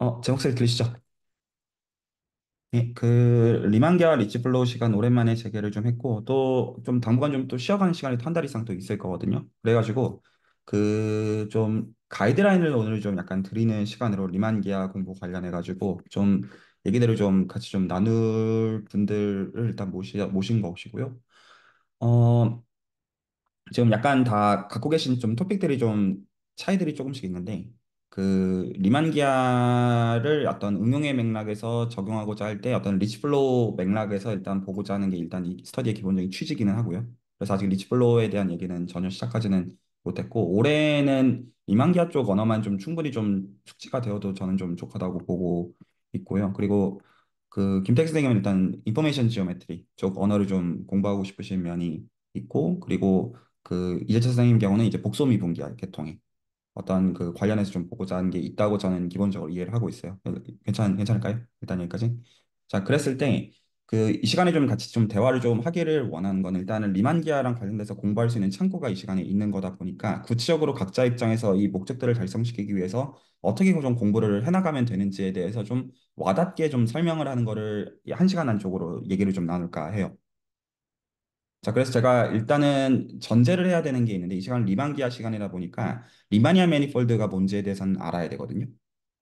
어, 제 목소리 들리시죠? 네, 그 리만기와 리치플로우 시간 오랜만에 재개를 좀 했고 또 좀 당분간 좀 또 쉬어가는 시간이 한 달 이상 또 있을 거거든요. 그래가지고 그 좀 가이드라인을 오늘 좀 약간 드리는 시간으로 리만기와 공부 관련해가지고 좀 얘기들을 좀 같이 좀 나눌 분들을 일단 모시 모신 것이고요. 어 지금 약간 다 갖고 계신 좀 토픽들이 좀 차이들이 조금씩 있는데 그 리만기아를 어떤 응용의 맥락에서 적용하고자 할 때 어떤 리치플로우 맥락에서 일단 보고자 하는 게 일단 이 스터디의 기본적인 취지기는 하고요. 그래서 아직 리치플로우에 대한 얘기는 전혀 시작하지는 못했고 올해는 리만기아 쪽 언어만 좀 충분히 좀 숙지가 되어도 저는 좀 좋다고 보고 있고요. 그리고 그 김택 선생님은 일단 인포메이션 지오메트리 쪽 언어를 좀 공부하고 싶으신 면이 있고 그리고 그 이재철 선생님 경우는 이제 복소미분기아 계통이 어떤 그 관련해서 좀 보고자 하는 게 있다고 저는 기본적으로 이해를 하고 있어요. 괜찮 괜찮을까요? 일단 여기까지. 자, 그랬을 때 그 이 시간에 좀 같이 좀 대화를 좀 하기를 원하는 건 일단은 리만기아랑 관련돼서 공부할 수 있는 창구가 이 시간에 있는 거다 보니까 구체적으로 각자 입장에서 이 목적들을 달성시키기 위해서 어떻게 좀 공부를 해나가면 되는지에 대해서 좀 와닿게 좀 설명을 하는 거를 한 시간 안쪽으로 얘기를 좀 나눌까 해요. 자, 그래서 제가 일단은 전제를 해야 되는 게 있는데 이 시간은 리만기아 시간이다 보니까 리만니아 매니폴드가 뭔지에 대해서는 알아야 되거든요.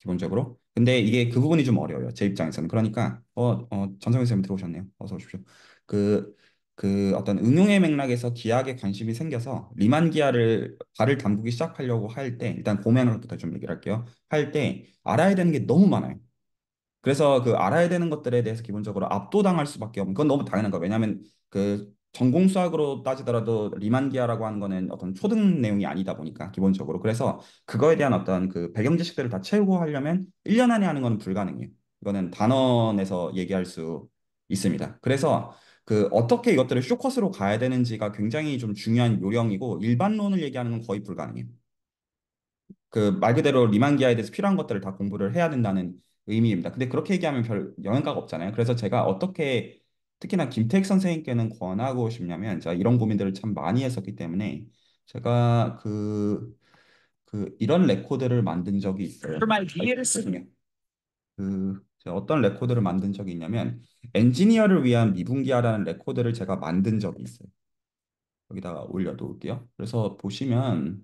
기본적으로. 근데 이게 그 부분이 좀 어려워요. 제 입장에서는. 그러니까 어, 어 전성현 선생님 들어오셨네요. 어서 오십시오. 그, 그 어떤 응용의 맥락에서 기하학에 관심이 생겨서 리만기아를 발을 담그기 시작하려고 할 때 일단 고맥락부터 좀 얘기를 할게요. 할 때 알아야 되는 게 너무 많아요. 그래서 그 알아야 되는 것들에 대해서 기본적으로 압도당할 수밖에 없는 건 너무 당연한 거예요. 왜냐하면 그 전공 수학으로 따지더라도 리만기아라고 하는 거는 어떤 초등 내용이 아니다 보니까 기본적으로 그래서 그거에 대한 어떤 그 배경 지식들을 다 채우고 하려면 1년 안에 하는 거는 불가능해요. 이거는 단원에서 얘기할 수 있습니다. 그래서 그 어떻게 이것들을 쇼컷으로 가야 되는지가 굉장히 좀 중요한 요령이고 일반론을 얘기하는 건 거의 불가능해요. 그 말 그대로 리만기아에 대해서 필요한 것들을 다 공부를 해야 된다는 의미입니다. 근데 그렇게 얘기하면 별 영향가가 없잖아요. 그래서 제가 어떻게 특히나 김택 선생님께는 권하고 싶냐면 제가 이런 고민들을 참 많이 했었기 때문에 제가 그, 그 이런 레코드를 만든 적이 있어요. 아, 그 제가 어떤 레코드를 만든 적이 있냐면 엔지니어를 위한 미분기화라는 레코드를 제가 만든 적이 있어요. 여기다가 올려놓을게요. 그래서 보시면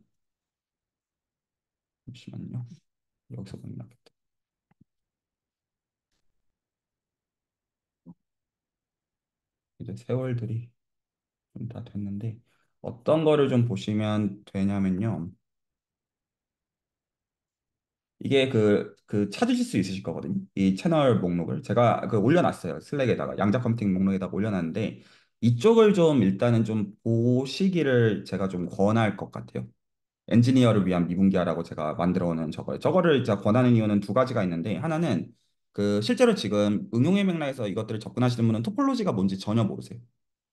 잠시만요. 여기서 보면 겠다 이제 세월들이 좀 다 됐는데 어떤 거를 좀 보시면 되냐면요. 이게 그, 그 찾으실 수 있으실 거거든요. 이 채널 목록을. 제가 그 올려놨어요. 슬랙에다가 양자 컴퓨팅 목록에다 올려놨는데 이쪽을 좀 일단은 좀 보시기를 제가 좀 권할 것 같아요. 엔지니어를 위한 미분기화라고 제가 만들어 놓은 저거예요. 저거를 제가 권하는 이유는 두 가지가 있는데 하나는 그 실제로 지금 응용의 맥락에서 이것들을 접근하시는 분은 토폴로지가 뭔지 전혀 모르세요.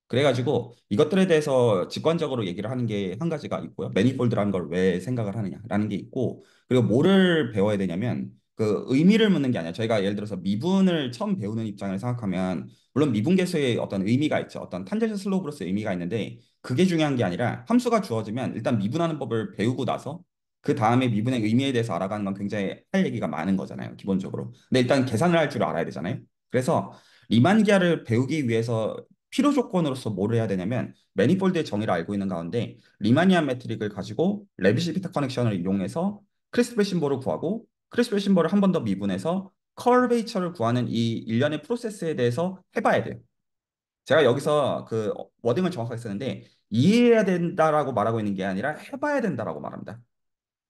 그래가지고 이것들에 대해서 직관적으로 얘기를 하는 게 한 가지가 있고요. 매니폴드라는 걸 왜 생각을 하느냐라는 게 있고 그리고 뭐를 배워야 되냐면 그 의미를 묻는 게 아니라 저희가 예를 들어서 미분을 처음 배우는 입장을 생각하면 물론 미분 계수의 어떤 의미가 있죠. 어떤 탄젠트 슬로브로서의 의미가 있는데 그게 중요한 게 아니라 함수가 주어지면 일단 미분하는 법을 배우고 나서 그 다음에 미분의 의미에 대해서 알아가는 건 굉장히 할 얘기가 많은 거잖아요. 기본적으로. 근데 일단 계산을 할 줄 알아야 되잖아요. 그래서 리만기아를 배우기 위해서 필요 조건으로서 뭘 해야 되냐면 매니폴드의 정의를 알고 있는 가운데 리마니안 매트릭을 가지고 레비시피터 커넥션을 이용해서 크리스펠 심볼을 구하고 크리스펠 심볼을 한 번 더 미분해서 컬베이처를 구하는 이 일련의 프로세스에 대해서 해봐야 돼요. 제가 여기서 그 워딩을 정확하게 쓰는데 이해해야 된다라고 말하고 있는 게 아니라 해봐야 된다라고 말합니다.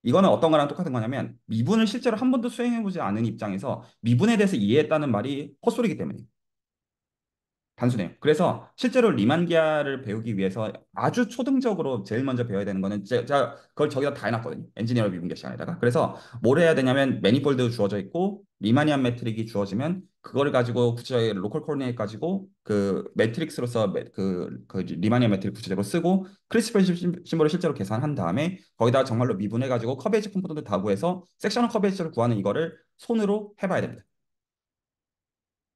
이거는 어떤 거랑 똑같은 거냐면 미분을 실제로 한 번도 수행해보지 않은 입장에서 미분에 대해서 이해했다는 말이 헛소리기 때문에 단순해요. 그래서 실제로 리만기아를 배우기 위해서 아주 초등적으로 제일 먼저 배워야 되는 거는 제가 그걸 저기다 다 해놨거든요. 엔지니어 미분계 시간에다가. 그래서 뭘 해야 되냐면 매니폴드 주어져 있고 리마니안 매트릭이 주어지면 그거를 가지고 구체적인 로컬 코디네이트 가지고 그 매트릭스로서 그, 그 리마니아 매트릭 구체적으로 쓰고 크리스펠 심볼을 실제로 계산한 다음에 거기다 정말로 미분해 가지고 커베이지 컴포넌트 다 구해서 섹션널 커베이지를 구하는 이거를 손으로 해봐야 됩니다.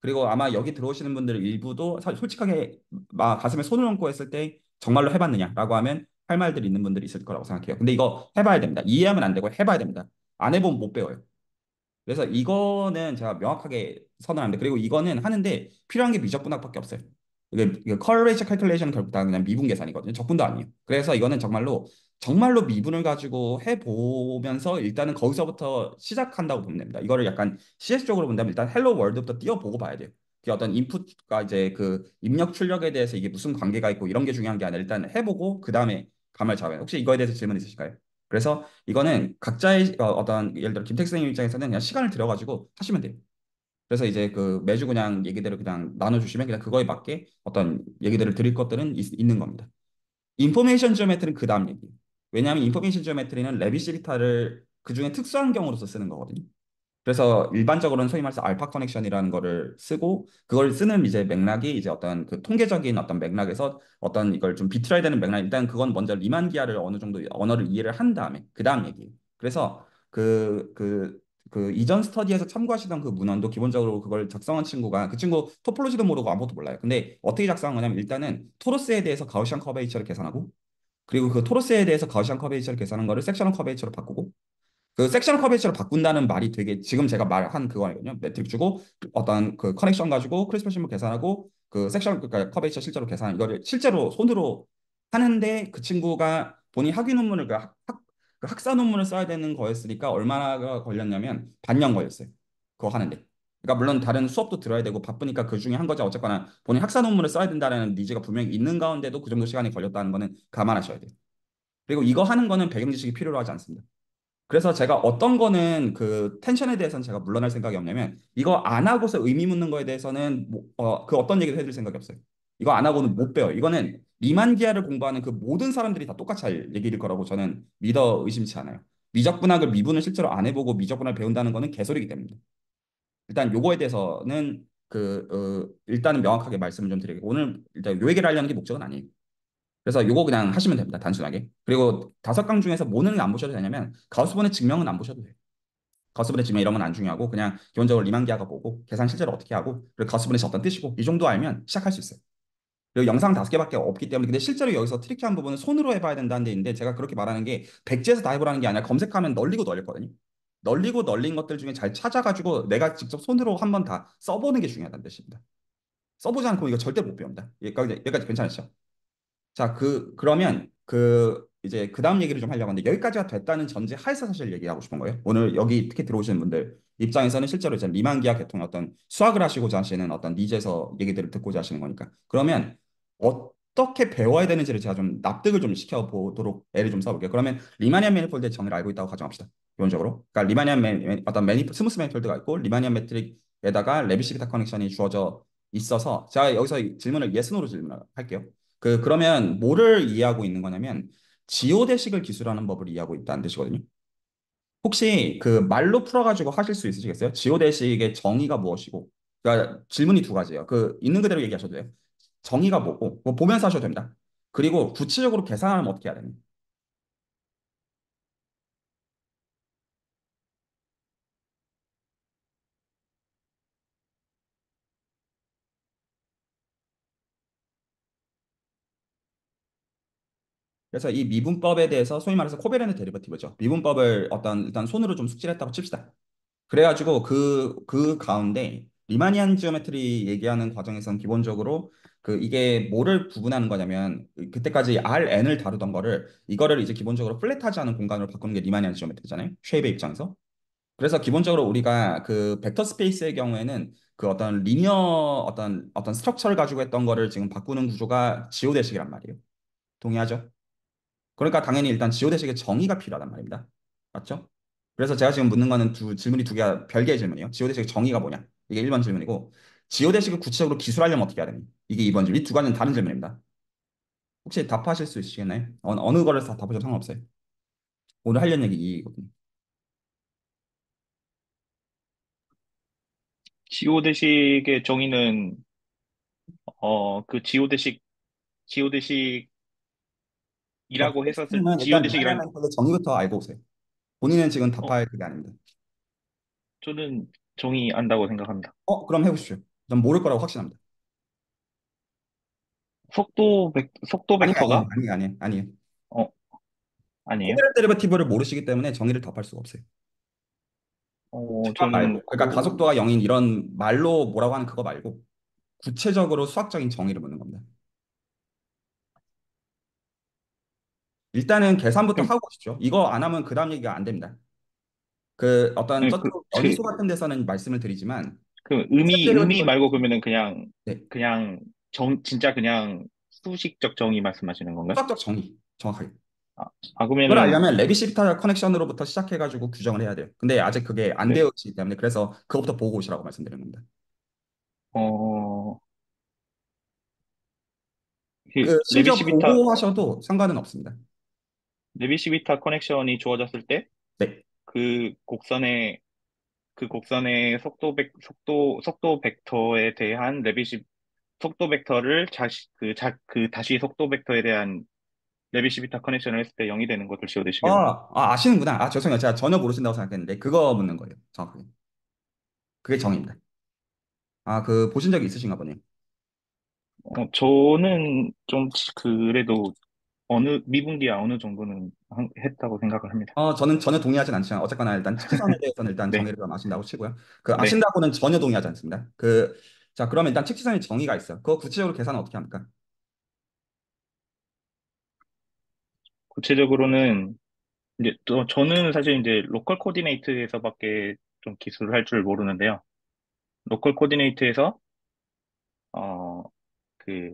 그리고 아마 여기 들어오시는 분들 일부도 사실 솔직하게 막 가슴에 손을 얹고 했을 때 정말로 해봤느냐라고 하면 할 말들이 있는 분들이 있을 거라고 생각해요. 근데 이거 해봐야 됩니다. 이해하면 안 되고 해봐야 됩니다. 안 해보면 못 배워요. 그래서 이거는 제가 명확하게 선언합니다. 그리고 이거는 하는데 필요한 게 미적분학밖에 없어요. 이게, 이게 컬레이션 칼큘레이션은 결국 다 그냥 미분 계산이거든요. 적분도 아니에요. 그래서 이거는 정말로 정말로 미분을 가지고 해보면서 일단은 거기서부터 시작한다고 보면 됩니다. 이거를 약간 CS적으로 본다면 일단 헬로 월드부터 띄워보고 봐야 돼요. 그 어떤 인풋과 이제 그 입력 출력에 대해서 이게 무슨 관계가 있고 이런 게 중요한 게 아니라 일단 해보고 그 다음에 감을 잡아요. 혹시 이거에 대해서 질문 있으실까요? 그래서 이거는 각자의 어, 어떤 예를 들어 김택생 입장에서는 그냥 시간을 들여가지고 하시면 돼요. 그래서 이제 그 매주 그냥 얘기대로 그냥 나눠주시면 그냥 그거에 맞게 어떤 얘기들을 드릴 것들은 있, 는 겁니다. 인포메이션 지오메트리는 그 다음 얘기. 왜냐하면 인포메이션 지오메트리는 레비시비타를 그 중에 특수한 경우로서 쓰는 거거든요. 그래서 일반적으로는 소위 말해서 알파 커넥션이라는 거를 쓰고 그걸 쓰는 이제 맥락이 이제 어떤 그 통계적인 어떤 맥락에서 어떤 이걸 좀 비틀어야 되는 맥락 일단 그건 먼저 리만 기하를 어느 정도 언어를 이해를 한 다음에 그 다음 얘기. 그래서 그그 그, 그그 이전 스터디에서 참고하시던 그 문헌도 기본적으로 그걸 작성한 친구가 그 친구 토폴로지도 모르고 아무것도 몰라요. 근데 어떻게 작성한 거냐면 일단은 토로스에 대해서 가우시안 커베이처를 계산하고 그리고 그 토로스에 대해서 가우시안 커베이처를 계산한 거를 섹션 커베이처로 바꾸고 그 섹션 커베이처로 바꾼다는 말이 되게 지금 제가 말한 그거거든요. 아니 매트릭 주고 어떤 그 커넥션 가지고 크리스퍼 심을 계산하고 그 섹션 그러니까 커베이처 실제로 계산 이거를 실제로 손으로 하는데 그 친구가 본인 학위 논문을 그 학, 그 그러니까 학사 논문을 써야 되는 거였으니까 얼마나 걸렸냐면 반년 걸렸어요. 그거 하는데. 그러니까 물론 다른 수업도 들어야 되고 바쁘니까 그 중에 한 거지 어쨌거나 본인 학사 논문을 써야 된다는 니즈가 분명히 있는 가운데도 그 정도 시간이 걸렸다는 거는 감안하셔야 돼요. 그리고 이거 하는 거는 배경 지식이 필요로 하지 않습니다. 그래서 제가 어떤 거는 그 텐션에 대해서는 제가 물러날 생각이 없냐면 이거 안 하고서 의미 묻는 거에 대해서는 뭐, 어, 그 어떤 얘기도 해드릴 생각이 없어요. 이거 안 하고는 못 배워요. 이거는 리만기아를 공부하는 그 모든 사람들이 다 똑같이 할 얘기일 거라고 저는 믿어 의심치 않아요. 미적분학을 미분을 실제로 안 해보고 미적분학을 배운다는 거는 개소리기 때문에 일단 요거에 대해서는 그 어, 일단은 명확하게 말씀을 좀 드리고 오늘 일단 요 얘기를 하려는 게 목적은 아니에요. 그래서 요거 그냥 하시면 됩니다. 단순하게. 그리고 다섯 강 중에서 뭐는 안 보셔도 되냐면 가우스번의 증명은 안 보셔도 돼요. 가우스분의 증명 이런 건 안 중요하고 그냥 기본적으로 리만기아가 보고 계산 실제로 어떻게 하고 그리고 가우스분의 어떤 뜻이고 이 정도 알면 시작할 수 있어요. 그리고 영상 다섯 개밖에 없기 때문에 근데 실제로 여기서 트리키한 부분은 손으로 해봐야 된다는 데 있는데 제가 그렇게 말하는 게 백지에서 다 해보라는 게 아니라 검색하면 널리고 널렸거든요. 널리고 널린 것들 중에 잘 찾아가지고 내가 직접 손으로 한 번 다 써보는 게 중요하다는 뜻입니다. 써보지 않고 이거 절대 못 배웁니다. 여기까지, 여기까지 괜찮으시죠? 자, 그, 그러면 그 이제 그 다음 얘기를 좀 하려고 하는데 여기까지가 됐다는 전제 하에서 사실 얘기하고 싶은 거예요. 오늘 여기 특히 들어오시는 분들 입장에서는 실제로 이제 미만기아개통의 어떤 수학을 하시고자 하시는 어떤 니즈에서 얘기들을 듣고자 하시는 거니까. 그러면 어떻게 배워야 되는지를 제가 좀 납득을 좀 시켜보도록 애를 좀 써볼게요. 그러면 리마니안 매니폴드의 정의를 알고 있다고 가정합시다. 기본적으로. 그러니까 리마니안 매, 어떤 매니, 스무스 매니폴드가 있고 리마니안 매트릭에다가 레비시그 타 커넥션이 주어져 있어서 제가 여기서 질문을 예스노로 질문할게요. 그 그러면 뭐를 이해하고 있는 거냐면 지오대식을 기술하는 법을 이해하고 있다는 뜻이거든요. 혹시 그 말로 풀어가지고 하실 수 있으시겠어요? 지오대식의 정의가 무엇이고? 그러니까 질문이 두 가지예요. 그 있는 그대로 얘기하셔도 돼요. 정의가 뭐고 뭐 보면서 하셔도 됩니다. 그리고 구체적으로 계산하면 어떻게 해야 되냐. 그래서 이 미분법에 대해서 소위 말해서 코베렌의 데리버티브죠. 미분법을 어떤 일단 손으로 좀 숙지를 했다고 칩시다. 그래가지고 그, 그 가운데 리마니안 지오메트리 얘기하는 과정에서는 기본적으로 그 이게 뭐를 구분하는 거냐면 그때까지 R, N을 다루던 거를 이거를 이제 기본적으로 플랫하지 않은 공간으로 바꾸는 게 리마니안 지점이되잖아요 쉐입의 입장에서. 그래서 기본적으로 우리가 그 벡터 스페이스의 경우에는 그 어떤 리니어 어떤 어떤 스트럭처를 가지고 했던 거를 지금 바꾸는 구조가 지오대식이란 말이에요. 동의하죠? 그러니까 당연히 일단 지오대식의 정의가 필요하단 말입니다. 맞죠? 그래서 제가 지금 묻는 거는 두 질문이 두 개가 별개의 질문이에요. 지오대식 의 정의가 뭐냐? 이게 1번 질문이고 지오대식을 구체적으로 기술하려면 어떻게 해야 됩니까? 이게 이번 질문. 이두 가지는 다른 질문입니다. 혹시 답하실 수 있으시겠나요? 어, 느 거를 다 답하셔도 상관없어요. 오늘 하려는 얘기 이거든요. 지오대식의 정의는 어그 지오대식 지오대식이라고 어, 했었을 지오대식이라는 정의부터 알고 오세요. 본인은 지금 어. 답할 어, 그게 아닙니다. 저는 정의 안다고 생각합니다. 어 그럼 해보시죠. 난 모를 거라고 확신합니다. 속도 벡 속도 벡터가 아니, 아니에요. 아니어 아니에요? 코헤렌트 리베티브를 모르시기 때문에 정의를 답할 수가 없어요. 어 말고. 뭐 그러니까 가속도가 0인 이런 말로 뭐라고 하는 그거 말고 구체적으로 수학적인 정의를 묻는 겁니다. 일단은 계산부터 음. 하고 오시죠. 이거 안 하면 그 다음 얘기가 안 됩니다. 그 어떤 그 연수 같은 데서는 말씀을 드리지만 그 의미 의미 말고 그러면은 그냥 네. 그냥 정 진짜 그냥 수식적 정의 말씀하시는 건가요? 수학적 정의 정확하게. 아, 아 그러면 그걸 알려면 레비시피탈 커넥션으로부터 시작해가지고 규정을 해야 돼요. 근데 아직 그게 안 네. 되어 있기 때문에 그래서 그것부터 보고 오시라고 말씀드리는 겁니다. 어. 그, 그 심지어 레비시비타 보고하셔도 상관은 없습니다. 레비시비타 커넥션이 주어졌을 때 네. 그 곡선의 그 곡선의 속도 벡 속도 속도 벡터에 대한 레비시 속도 벡터를 자시 그자그 그 다시 속도 벡터에 대한 레비시비타 커넥션을 했을 때 0이 되는 것을 지워드시면 아, 아, 아시는구나. 아, 죄송해요. 제가 전혀 모르신다고 생각했는데 그거 묻는 거예요. 정확하게. 그게 정입니다. 아, 그 보신 적이 있으신가 보네요. 어, 저는 좀 그래도 어느 미분기야 어느 정도는 했다고 생각을 합니다. 어, 저는 전혀 동의하진 않지만 어쨌거나 일단 칙선에 대해서는 일단 네. 정의를 아신다고 치고요. 그 네. 아신다고는 전혀 동의하지 않습니다. 그 자, 그러면 일단 칙선의 정의가 있어 그거 구체적으로 계산은 어떻게 합니까? 구체적으로는 이제 또 저는 사실 이제 로컬 코디네이트에서밖에 좀 기술을 할 줄 모르는데요. 로컬 코디네이트에서 어 그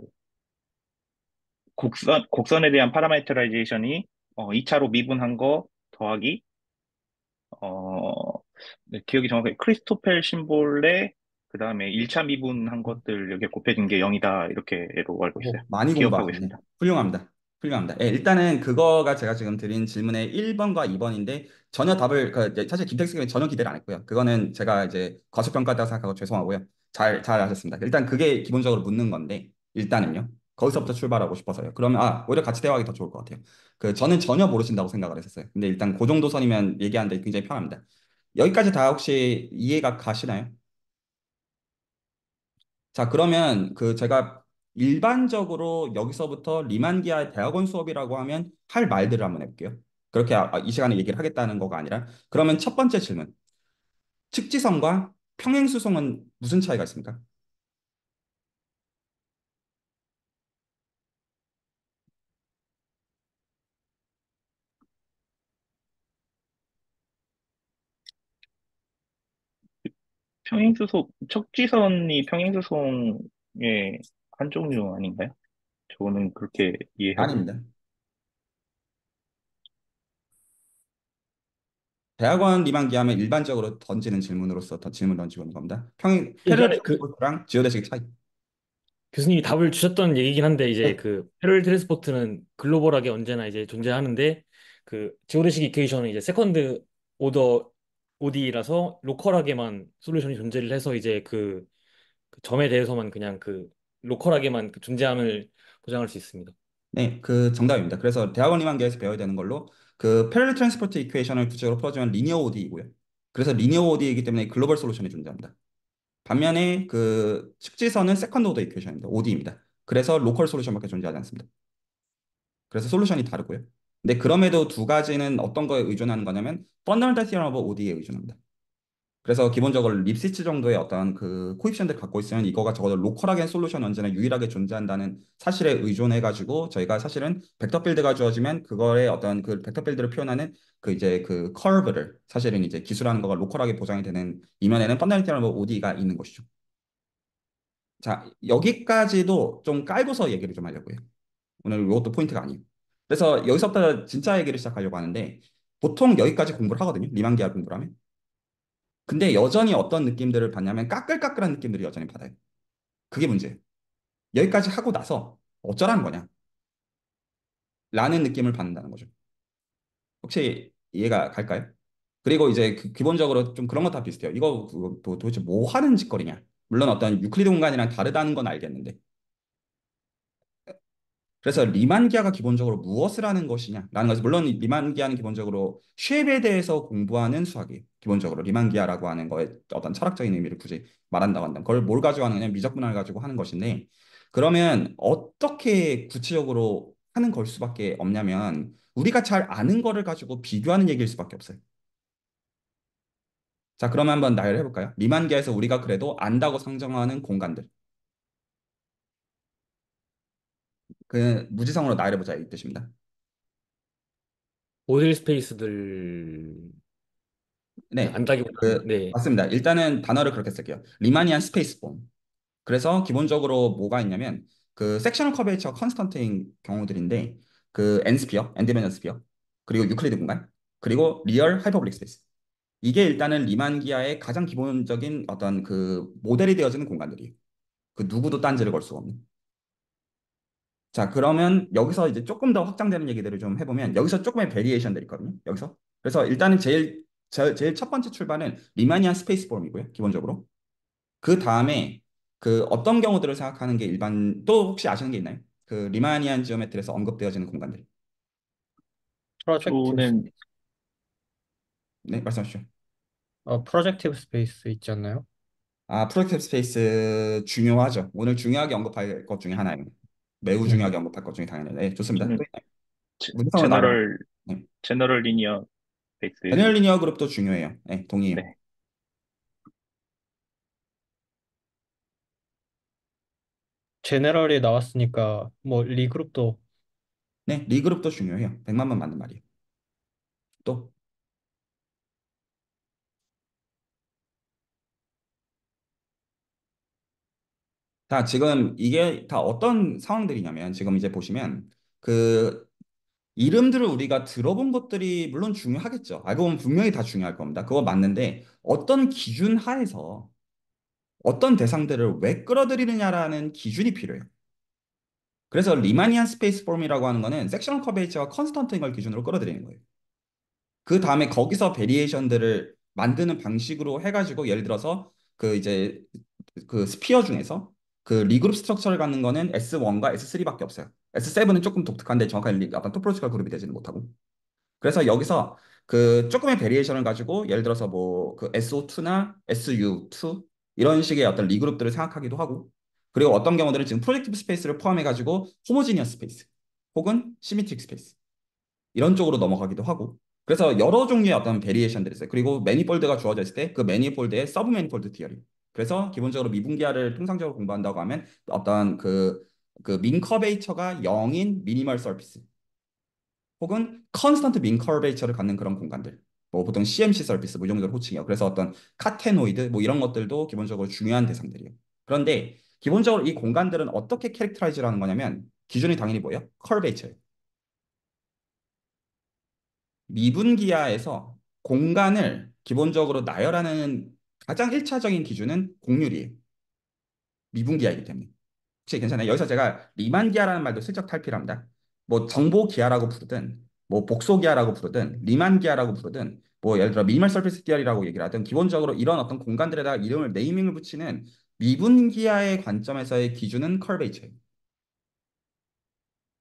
곡선 곡선에 대한 파라메트라이제이션이 어, 2차로 미분한 거 더하기 어, 네, 기억이 정확하게 크리스토펠 심볼레 그 다음에 1차 미분한 것들 여기에 곱해진 게 0이다 이렇게로 알고 있어요. 어, 많이 기억하고 공부 있습니다. 훌륭합니다. 훌륭합니다. 예, 일단은 그거가 제가 지금 드린 질문의 1번과 2번인데 전혀 답을 그 이제 사실 김택수 님이 전혀 기대를 안 했고요. 그거는 제가 이제 과소평가했다고 생각하고 죄송하고요. 잘잘아셨습니다 일단 그게 기본적으로 묻는 건데 일단은요. 거기서부터 출발하고 싶어서요. 그러면 아 오히려 같이 대화하기 더 좋을 것 같아요. 그 저는 전혀 모르신다고 생각을 했었어요. 근데 일단 그 정도 선이면 얘기하는데 굉장히 편합니다. 여기까지 다 혹시 이해가 가시나요? 자 그러면 그 제가 일반적으로 여기서부터 리만기아의 대학원 수업이라고 하면 할 말들을 한번 해볼게요. 그렇게 아, 아, 이 시간에 얘기를 하겠다는 거가 아니라 그러면 첫 번째 질문 측지성과 평행수송은 무슨 차이가 있습니까? 평행수소, 척지선이 평행수소의 한 종류 아닌가요? 저는 그렇게 이해하고 아닙니다. 대학원 리만기 하면 일반적으로 던지는 질문으로서 더 질문 던지고 있는 겁니다. 평행 예전에 그러니까 그 트랜스포트랑 지오데식 차이. 교수님이 답을 주셨던 얘기긴 한데 이제 네. 그 패러럴 트랜스포트는 글로벌하게 언제나 이제 존재하는데 그 지오데식 이퀘이션은 이제 세컨드 오더 OD라서 로컬하게만 솔루션이 존재를 해서 이제 그, 그 점에 대해서만 그냥 그 로컬하게만 그 존재함을 보장할 수 있습니다. 네, 그 정답입니다. 그래서 대학원 이만계에서 배워야 되는 걸로 그 패럴 트랜스포트 이퀘이션을 구체적으로 풀어주면 리니어 OD이고요. 그래서 리니어 OD이기 때문에 글로벌 솔루션이 존재합니다. 반면에 그 측지선은 세컨드 오더 이퀘이션입니다. OD입니다. 그래서 로컬 솔루션밖에 존재하지 않습니다. 그래서 솔루션이 다르고요. 근데 그럼에도 두 가지는 어떤 거에 의존하는 거냐면 펀더멘탈 시어 오브 OD에 의존합니다. 그래서 기본적으로 립시츠 정도의 어떤 그코입션들 갖고 있으면 이거가 적어도 로컬하게 솔루션 언제나 유일하게 존재한다는 사실에 의존해가지고 저희가 사실은 벡터 필드가 주어지면 그거의 어떤 그 벡터 필드를 표현하는 그 이제 그 커브를 사실은 이제 기술하는 거가 로컬하게 보장이 되는 이면에는 펀더멘탈 오디가 있는 것이죠. 자 여기까지도 좀 깔고서 얘기를 좀 하려고 해요. 오늘 이것도 포인트가 아니에요. 그래서 여기서부터 진짜 얘기를 시작하려고 하는데 보통 여기까지 공부를 하거든요. 리만계아 공부를 하면. 근데 여전히 어떤 느낌들을 받냐면 까끌까끌한 느낌들을 여전히 받아요. 그게 문제예요. 여기까지 하고 나서 어쩌라는 거냐? 라는 느낌을 받는다는 거죠. 혹시 이해가 갈까요? 그리고 이제 그 기본적으로 좀 그런 것 다 비슷해요. 이거 그 도대체 뭐 하는 짓거리냐? 물론 어떤 유클리드 공간이랑 다르다는 건 알겠는데 그래서 리만기아가 기본적으로 무엇을 하는 것이냐라는 것은 물론 리만기아는 기본적으로 쉐입에 대해서 공부하는 수학이 기본적으로 리만기아라고 하는 거에 어떤 철학적인 의미를 굳이 말한다고 한다면 그걸 뭘 가지고 하는 거냐 미적분화를 가지고 하는 것인데 그러면 어떻게 구체적으로 하는 걸 수밖에 없냐면 우리가 잘 아는 거를 가지고 비교하는 얘기일 수밖에 없어요. 자 그러면 한번 나열해 볼까요? 리만기아에서 우리가 그래도 안다고 상정하는 공간들 그 무지성으로 나열해 보자 이 뜻입니다. 모델 스페이스들 네, 안다기보다 그, 네. 맞습니다. 일단은 단어를 그렇게 쓸게요. 리마니안 스페이스 폼. 그래서 기본적으로 뭐가 있냐면 그 섹셔널 커베이처 컨스턴트인 경우들인데 그 n 스피어, n 디멘전 스피어, 그리고 유클리드 공간, 그리고 리얼 하이퍼블릭 스페이스. 이게 일단은 리만기아의 가장 기본적인 어떤 그 모델이 되어지는 공간들이에요. 그 누구도 딴지를 걸 수가 없는. 자, 그러면 여기서 이제 조금 더 확장되는 얘기들을 좀 해보면 여기서 조금의 베리에이션들이 있거든요. 여기서. 그래서 일단은 제일, 제, 제일 첫 번째 출발은 리마니안 스페이스 포럼이고요. 기본적으로. 그 다음에 그 어떤 경우들을 생각하는 게 일반, 또 혹시 아시는 게 있나요? 그 리마니안 지오메트리에서 언급되어지는 공간들. 프로젝티브 네, 말씀하시죠. 어, 프로젝티브 스페이스 있지 않나요? 아, 프로젝티브 스페이스 중요하죠. 오늘 중요하게 언급할 것 중에 하나예요. 매우 네. 중요하게 언급할 것 중에 당연히 네, 좋습니다. 음. 네. 네. 문 제너럴 네. 제너럴 리니어 베이스. 제너럴 리니어 그룹도 중요해요. 네, 동의해요. 네. 제너럴이 나왔으니까 뭐 리그룹도 네, 리그룹도 중요해요. 100만만 맞는 말이에요. 또 자, 지금 이게 다 어떤 상황들이냐면 지금 이제 보시면 그 이름들을 우리가 들어본 것들이 물론 중요하겠죠. 알고 보면 분명히 다 중요할 겁니다. 그거 맞는데 어떤 기준 하에서 어떤 대상들을 왜 끌어들이느냐라는 기준이 필요해요. 그래서 리마니안 스페이스 폼이라고 하는 거는 섹션커베이처와 컨스턴트인 걸 기준으로 끌어들이는 거예요. 그 다음에 거기서 베리에이션들을 만드는 방식으로 해가지고 예를 들어서 그 이제 그 스피어 중에서 그 리그룹 스트럭처를 갖는 거는 S1과 S3밖에 없어요. S7은 조금 독특한데 정확한 리, 약간 토포로지컬 그룹이 되지는 못하고. 그래서 여기서 그 조금의 베리에이션을 가지고 예를 들어서 뭐 그 SO2나 SU2 이런 식의 어떤 리그룹들을 생각하기도 하고 그리고 어떤 경우들은 지금 프로젝티브 스페이스를 포함해 가지고 호모지니어스 페이스 혹은 시미틱 스페이스 이런 쪽으로 넘어가기도 하고 그래서 여러 종류의 어떤 베리에이션들이 있어요. 그리고 매니폴드가 주어져 있을 때 그 매니폴드의 서브 매니폴드 디어리 그래서 기본적으로 미분기화를 통상적으로 공부한다고 하면 어떤 그, 그 민커베이처가 0인 미니멀 서비스 혹은 컨스턴트 민커베이처를 갖는 그런 공간들 뭐 보통 CMC 서비스 뭐이 정도로 호칭이에요. 그래서 어떤 카테노이드 뭐 이런 것들도 기본적으로 중요한 대상들이에요. 그런데 기본적으로 이 공간들은 어떻게 캐릭터라이즈를하는 거냐면 기준이 당연히 뭐예요? 컬베이처예요. 미분기하에서 공간을 기본적으로 나열하는 가장 1차적인 기준은 공률이 미분기하이기 때문에. 혹시 괜찮아요? 여기서 제가 리만기하라는 말도 슬쩍 탈피합니다. 뭐 정보기하라고 부르든 뭐 복소기하라고 부르든 리만기하라고 부르든 뭐 예를 들어 미니멀 서비스 디얼라고 얘기를 하든 기본적으로 이런 어떤 공간들에다 이름을 네이밍을 붙이는 미분기하의 관점에서의 기준은 컬베이처예요.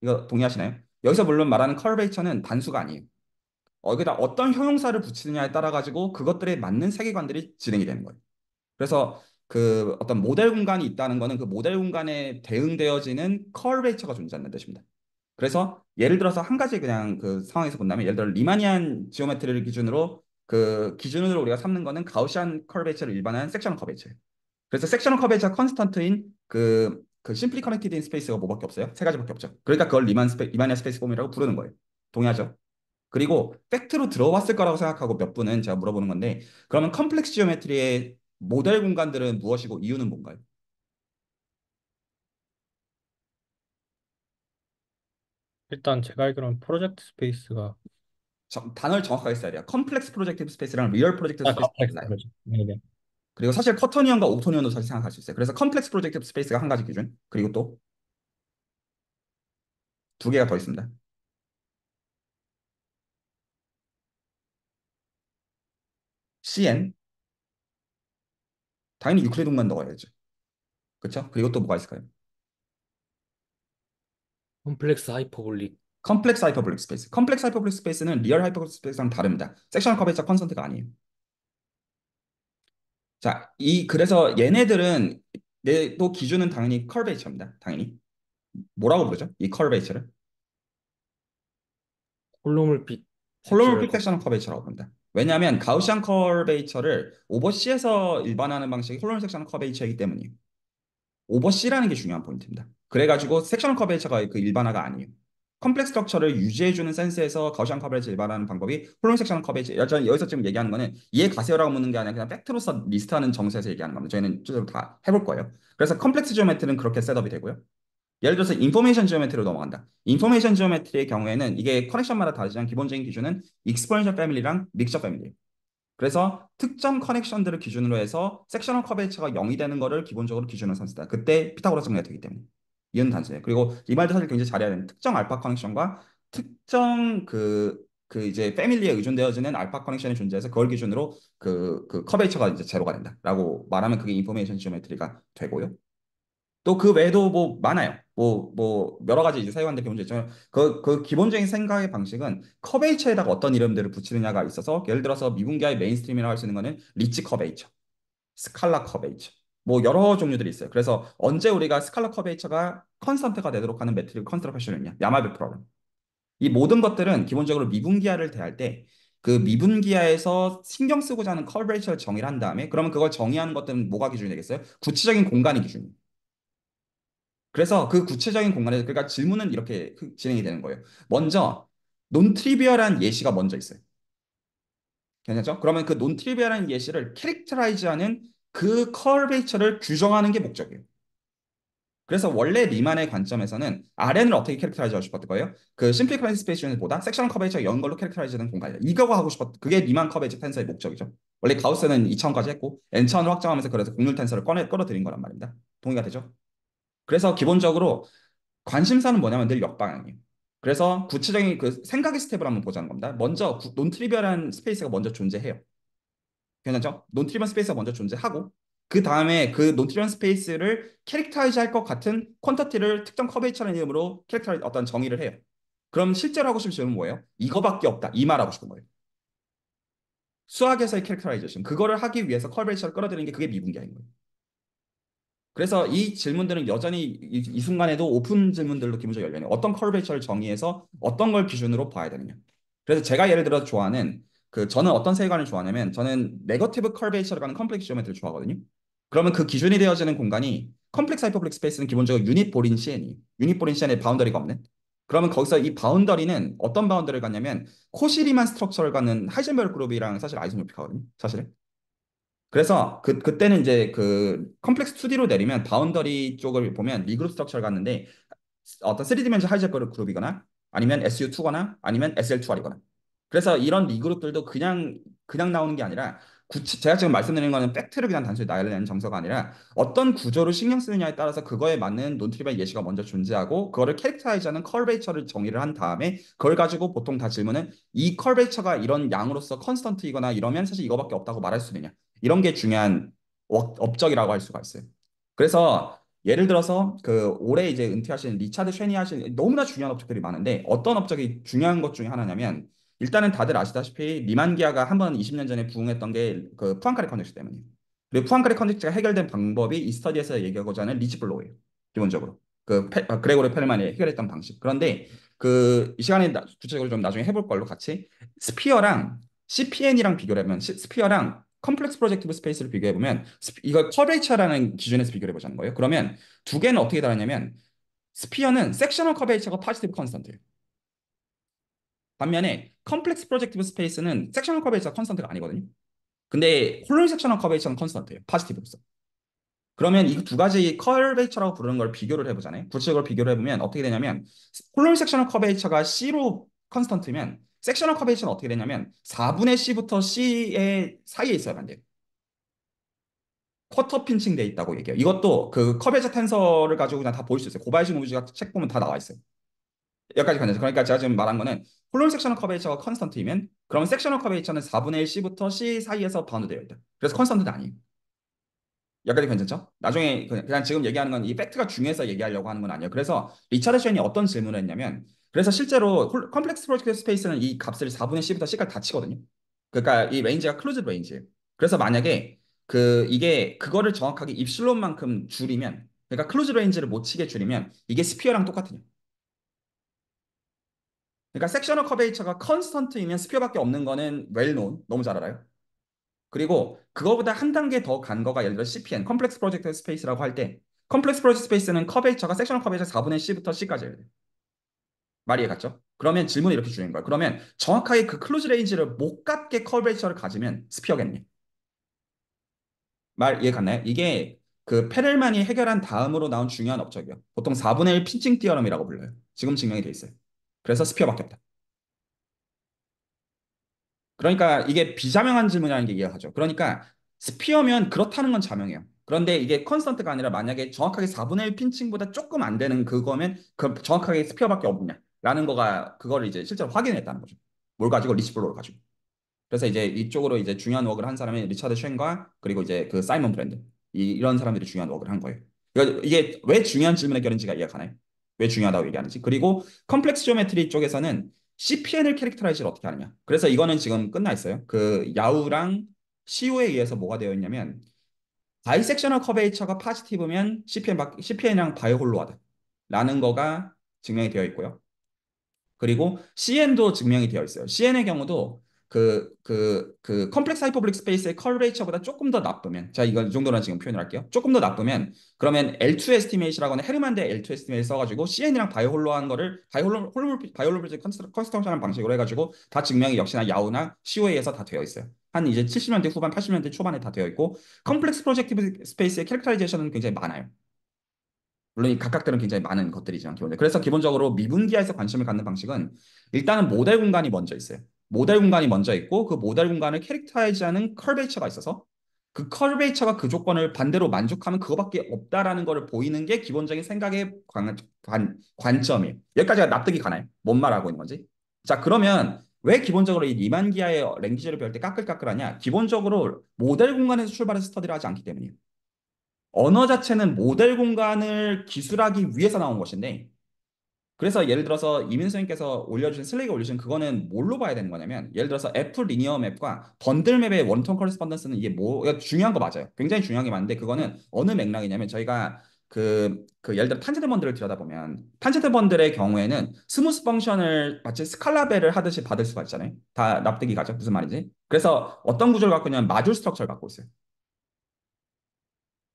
이거 동의하시나요? 여기서 물론 말하는 컬베이처는 단수가 아니에요. 어, 여기다 어떤 형용사를 붙이느냐에 따라 가지고 그것들에 맞는 세계관들이 진행이 되는 거예요. 그래서 그 어떤 모델 공간이 있다는 거는 그 모델 공간에 대응되어지는 컬베이처가 존재한다는 뜻입니다. 그래서 예를 들어서 한 가지 그냥 그 상황에서 본다면 예를 들어 리마니안 지오메트리를 기준으로 그 기준으로 우리가 삼는 거는 가우시안 컬베이처를 일반한 섹셔널 컬베이처예요. 그래서 섹셔널 컬베이처 컨스턴트인 그, 그 심플리 커넥티드 인 스페이스가 뭐밖에 없어요? 세 가지밖에 없죠. 그러니까 그걸 리만 스페, 리마니안 스페이스 폼이라고 부르는 거예요. 동의하죠? 그리고 팩트로 들어왔을 거라고 생각하고 몇 분은 제가 물어보는 건데 그러면 컴플렉스 지오메트리의 모델 공간들은 무엇이고 이유는 뭔가요? 일단 제가 알기로는 프로젝트 스페이스가 저, 단어를 정확하게 써야 돼요. 컴플렉스 프로젝트 스페이스랑 리얼 프로젝트 아, 스페이스 달라요. 네네. 그리고 사실 커터니언과 오토니언도 사실 생각할 수 있어요. 그래서 컴플렉스 프로젝트 스페이스가 한 가지 기준. 그리고 또 두 개가 더 있습니다. CN 당연히 유클레 동만 넣어야죠. 그렇죠? 그리고 또 뭐가 있을까요? 컴플렉스 하이퍼볼릭 컴플렉스 하이퍼볼릭 스페이스. 컴플렉스 하이퍼볼릭 스페이스는 리얼 하이퍼볼릭 스페이스랑 다릅니다. 섹션 커버리지 컨선트가 아니에요. 자, 이 그래서 얘네들은 내도 기준은 당연히 컬베이처입니다. 당연히 뭐라고 부르죠? 이 컬베이처를 콜로물빛 콜로물빛 섹션을 베이처라고부니다 왜냐하면 가우시안 커베이처를 오버C에서 일반화하는 방식이 홀론 섹션 커베이처이기 때문이에요. 오버C라는 게 중요한 포인트입니다. 그래가지고 섹션 커베이처가 그 일반화가 아니에요. 컴플렉스 스트럭처를 유지해주는 센스에서 가우시안 커버리지 일반화하는 방법이 홀론 섹션 커버리지 여기서 지금 얘기하는 거는 이해 가세요라고 묻는 게 아니라 그냥 팩트로서 리스트하는 정세에서 얘기하는 겁니다. 저희는 다 해볼 거예요. 그래서 컴플렉스 지오메트는 그렇게 셋업이 되고요. 예를 들어서 인포메이션 지오메트리로 넘어간다. 인포메이션 지오메트리의 경우에는 이게 커넥션마다 다르지만 기본적인 기준은 익스포넨셜 패밀리랑 믹셔 패밀리. 그래서 특정 커넥션들을 기준으로 해서 섹셔널 커베이처가 0이 되는 거를 기본적으로 기준으로 삼습니다. 그때 피타고라스 정리가 되기 때문에. 이유는 단순해요. 그리고 이 말도 사실 굉장히 잘해야 되는 특정 알파 커넥션과 특정 그, 그 이제 패밀리에 의존되어지는 알파 커넥션이 존재해서 그걸 기준으로 그, 그 커베이처가 이제 제로가 된다라고 말하면 그게 인포메이션 지오메트리가 되고요. 또 그 외에도 뭐 많아요. 뭐, 뭐, 여러 가지 이제 사용하는 데 기본적이 있지만, 그, 그 기본적인 생각의 방식은 커베이처에다가 어떤 이름들을 붙이느냐가 있어서, 예를 들어서 미분기와의 메인스트림이라고 할 수 있는 거는 리치 커베이처, 스칼라 커베이처, 뭐 여러 종류들이 있어요. 그래서 언제 우리가 스칼라 커베이처가 컨스턴트가 되도록 하는 매트릭 컨스트럭션이냐, 야마베 프로그램. 이 모든 것들은 기본적으로 미분기화를 대할 때, 그 미분기하에서 신경 쓰고자 하는 커베이처를 정의를 한 다음에 그러면 그걸 정의하는 것들은 뭐가 기준이 되겠어요? 구체적인 공간이 기준이에요. 그래서 그 구체적인 공간에서 그러니까 질문은 이렇게 그 진행이 되는 거예요. 먼저 논트리비얼한 예시가 먼저 있어요. 괜찮죠? 그러면 그 논트리비얼한 예시를 캐릭터라이즈하는 그 커베이처를 규정하는 게 목적이에요. 그래서 원래 리만의 관점에서는 RN을 어떻게 캐릭터라이즈 하고 싶었던 거예요? 그 심플 클래스페이션보다 섹션 커베이처 연 걸로 캐릭터라이즈하는 공간이에요 이거가 하고 싶었 그게 리만 커베이처 텐서의 목적이죠. 원래 가우스는 2차원까지 했고 n 차원을 확장하면서 그래서 공률 텐서를 꺼내 끌어들인 거란 말입니다. 동의가 되죠? 그래서 기본적으로 관심사는 뭐냐면 늘 역방향이에요. 그래서 구체적인 그 생각의 스텝을 한번 보자는 겁니다. 먼저 논트리비얼한 스페이스가 먼저 존재해요. 괜찮죠? 논트리비얼 스페이스가 먼저 존재하고 그 다음에 그 논트리비얼 스페이스를 캐릭터이즈 할 것 같은 퀀터티를 특정 커베이처라는 이름으로 캐릭터 어떤 정의를 해요. 그럼 실제로 하고 싶은 질문은 뭐예요? 이거밖에 없다. 이 말하고 싶은 거예요. 수학에서의 캐릭터라이제이션. 그거를 하기 위해서 커베이처를 끌어들이는 게 그게 미분계인 거예요. 그래서 이 질문들은 여전히 이, 이 순간에도 오픈 질문들로 기본적으로 열려요. 어떤 컬베이처를 정의해서 어떤 걸 기준으로 봐야 되느냐. 그래서 제가 예를 들어 좋아하는 그 저는 어떤 세계관을 좋아하냐면 저는 네거티브 컬베이처를가는 컴플렉스 지오메트를 좋아하거든요. 그러면 그 기준이 되어지는 공간이 컴플렉스 하이퍼블릭 스페이스는 기본적으로 유닛 보린 시엔이 유닛 보린 시엔에 바운더리가 없는 그러면 거기서 이 바운더리는 어떤 바운더리를 갖냐면 코시리만 스트럭처를 갖는 하이젠베르 그룹이랑 사실 아이소메픽하거든요 사실은 그래서 그 그때는 이제 그 컴플렉스 2D로 내리면 바운더리 쪽을 보면 리그룹 스트럭처를 갔는데 어떤 3디멘션 하이잭 그룹이거나 아니면 SU2거나 아니면 SL2R이거나 그래서 이런 리그룹들도 그냥 그냥 나오는 게 아니라 구치, 제가 지금 말씀드리는 거는 팩트를 그냥 단순히 나열하는 정서가 아니라 어떤 구조를 신경 쓰느냐에 따라서 그거에 맞는 논트리비얼 예시가 먼저 존재하고 그거를 캐릭터화하자는 컬베이처를 정의를 한 다음에 그걸 가지고 보통 다 질문은 이 컬베이처가 이런 양으로서 컨스턴트이거나 이러면 사실 이거밖에 없다고 말할 수 있느냐 이런 게 중요한 업적이라고 할 수가 있어요. 그래서 예를 들어서 그 올해 이제 은퇴하신 리차드 쉐니 하신 너무나 중요한 업적들이 많은데 어떤 업적이 중요한 것 중에 하나냐면 일단은 다들 아시다시피 리만기아가 한 번 20년 전에 부흥했던 게 그푸안카리 컨젝트 때문이에요. 그리고 푸안카리 컨젝트가 해결된 방법이 이 스터디에서 얘기하고자 하는 리지블로우예요. 기본적으로. 그 페, 아, 그레고르 페르만이 해결했던 방식. 그런데 그 이 시간에 나, 구체적으로 좀 나중에 해볼 걸로 같이 스피어랑 CPN이랑 비교를 하면 시, 스피어랑 컴플렉스 프로젝티브 스페이스를 비교해보면 이걸 커베이처라는 기준에서 비교해보자는 거예요. 그러면 두 개는 어떻게 다르냐면 스피어는 섹셔널 커베이처가 파지티브 컨스턴트예요. 반면에 컴플렉스 프로젝티브 스페이스는 섹셔널 커베이처가 컨스턴트가 아니거든요. 근데 홀로인 섹셔널 커베이처는 컨스턴트예요. 파지티브로서. 그러면 이 두 가지 커베이처라고 부르는 걸 비교를 해보잖아요. 구체적으로 비교를 해보면 어떻게 되냐면 홀로인 섹셔널 커베이처가 C로 컨스턴트면 섹셔널 커베이션 어떻게 되냐면 4분의 C부터 C의 사이에 있어야만 돼요. 쿼터 핀칭 돼 있다고 얘기해요. 이것도 그 커베자 탄서를 가지고 그냥 다볼수 있어요. 고바이시 노무지가 책 보면 다 나와 있어요. 여기까지 간단해서 그러니까 제가 지금 말한 거는 홀론 섹셔널 커베이처가 컨스턴트이면 그러면 섹셔널 커베이처는 4분의 1 C부터 C 사이에서 바운드되어 있다. 그래서 컨스턴트는 아니에요. 여기까지 괜찮죠? 나중에 그냥 지금 얘기하는 건 이 팩트가 중요해서 얘기하려고 하는 건 아니에요. 그래서 리차드 션이 어떤 질문을 했냐면 그래서 실제로 컴플렉스 프로젝트 스페이스는 이 값을 4분의 1 0부터1 0까지다 치거든요. 그러니까 이 레인지가 클로즈 레인지예요. 그래서 만약에 그 이게 그거를 정확하게 입실론만큼 줄이면 그러니까 클로즈 레인지를 못 치게 줄이면 이게 스피어랑 똑같아요. 그러니까 섹셔널 커베이처가 컨스턴트이면 스피어밖에 없는 거는 웰노운 너무 잘 알아요. 그리고 그거보다 한 단계 더 간 거가 예를 들어 CPN 컴플렉스 프로젝트 스페이스라고 할 때 컴플렉스 프로젝트 스페이스는 커베이처가 섹셔널 커베이처 4분의 1 0부터1 0까지예요 말이에 갔죠. 그러면 질문을 이렇게 주는 거예요. 그러면 정확하게 그 클로즈 레인지를 못 갖게 컬베이처를 가지면 스피어겠니? 말 이해 갔나요? 이게 그 페렐만이 해결한 다음으로 나온 중요한 업적이에요. 보통 4분의 1 핀칭 띠어럼이라고 불러요. 지금 증명이 돼 있어요. 그래서 스피어밖에 없다. 그러니까 이게 비자명한 질문이라는 게 이해하죠. 그러니까 스피어면 그렇다는 건 자명해요. 그런데 이게 컨스턴트가 아니라 만약에 정확하게 4분의 1 핀칭보다 조금 안 되는 그거면 그 정확하게 스피어밖에 없냐. 라는 거가 그걸 이제 실제로 확인했다는 거죠. 뭘 가지고 리치플로를 가지고. 그래서 이제 이쪽으로 이제 중요한 웍을 한 사람이 리차드 쉔과 그리고 이제 그 사이먼 브랜드 이, 런 사람들이 중요한 웍을 한 거예요. 그러니까 이게 왜 중요한 질문의 결인지가 이해가 가나요? 왜 중요하다고 얘기하는지. 그리고 컴플렉스 지오메트리 쪽에서는 CPN을 캐릭터라이즈를 어떻게 하느냐. 그래서 이거는 지금 끝나 있어요. 그 야우랑 CU에 의해서 뭐가 되어 있냐면 바이섹셔널 커베이처가 파지티브면 CPN, CPN이랑 바이홀로하다. 라는 거가 증명이 되어 있고요. 그리고 CN도 증명이 되어 있어요. CN의 경우도 그, 그, 그 컴플렉스 하이퍼블릭 스페이스의 컬레이처보다 조금 더 나쁘면 자 이건 이 정도는 지금 표현을 할게요. 조금 더 나쁘면 그러면 L2 에스티메이시라고 하는 헤르만대 L2 에스티메이트 써가지고 CN이랑 바이홀로 한 거를 바이홀로 홀로, 바이홀로 컨스트럭션 방식으로 해가지고 다 증명이 역시나 야우나 COA에서 다 되어 있어요. 한 이제 70년대 후반, 80년대 초반에 다 되어 있고 컴플렉스 프로젝티브 스페이스의 캐릭터라제이션은 굉장히 많아요. 물론 이 각각들은 굉장히 많은 것들이지만 기본적으로 그래서 기본적으로 미분기화에서 관심을 갖는 방식은 일단은 모델 공간이 먼저 있어요. 모델 공간이 먼저 있고 그 모델 공간을 캐릭터화하는 컬베이처가 있어서 그 컬베이처가 그 조건을 반대로 만족하면 그거밖에 없다라는 것을 보이는 게 기본적인 생각의 관, 관, 관점이에요. 여기까지가 납득이 가나요? 뭔 말하고 있는 건지? 자 그러면 왜 기본적으로 이 리만기아의 랭귀지를 배울 때 까끌까끌하냐? 기본적으로 모델 공간에서 출발해서 스터디를 하지 않기 때문이에요. 언어 자체는 모델 공간을 기술하기 위해서 나온 것인데 그래서 예를 들어서 이민수 님께서 올려주신 슬랙에 올려주신 그거는 뭘로 봐야 되는 거냐면 예를 들어서 애플 리니어 맵과 번들 맵의 원톤 커리스펀던스는 이게 뭐 중요한 거 맞아요. 굉장히 중요한 게 맞는데 그거는 어느 맥락이냐면 저희가 그, 그 예를 들어 탄제트 번들을 들여다보면 탄제트 번들의 경우에는 스무스 펑션을 마치 스칼라벨을 하듯이 받을 수가 있잖아요. 다 납득이 가죠. 무슨 말인지. 그래서 어떤 구조를 갖고 있냐면 마듈 스트럭처를 갖고 있어요.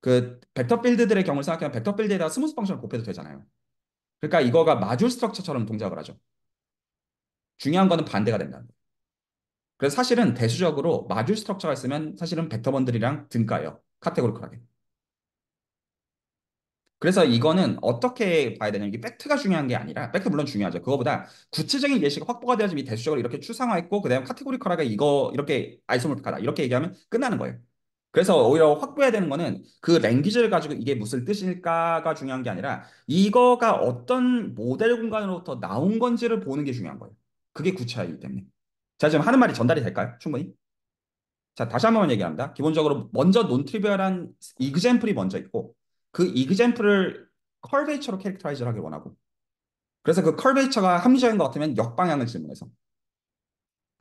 그 벡터 필드들의 경우를 생각하면 벡터 필드에다 스무스 펑션을 곱해도 되잖아요. 그러니까 이거가 마줄 스트럭처처럼 동작을 하죠. 중요한 거는 반대가 된다는 거예요. 그래서 사실은 대수적으로 마줄 스트럭처가 있으면 사실은 벡터 번들이랑 등가예요. 카테고리컬하게. 그래서 이거는 어떻게 봐야 되냐면 이게 팩트가 중요한 게 아니라 팩트 물론 중요하죠. 그거보다 구체적인 예시가 확보가 돼야지 대수적으로 이렇게 추상화했고 그다음에 카테고리컬하게 이거 이렇게 아이소모피카다 이렇게 얘기하면 끝나는 거예요. 그래서 오히려 확보해야 되는 거는 그 랭귀지를 가지고 이게 무슨 뜻일까가 중요한 게 아니라 이거가 어떤 모델 공간으로부터 나온 건지를 보는 게 중요한 거예요. 그게 구체화이기 때문에. 자, 지금 하는 말이 전달이 될까요? 충분히? 자, 다시 한 번만 얘기합니다. 기본적으로 먼저 논트리비얼한 이그젠플이 먼저 있고 그 이그젠플을 컬베이처로 캐릭터라이즈를 하길 원하고 그래서 그 컬베이처가 합리적인 것 같으면 역방향을 질문해서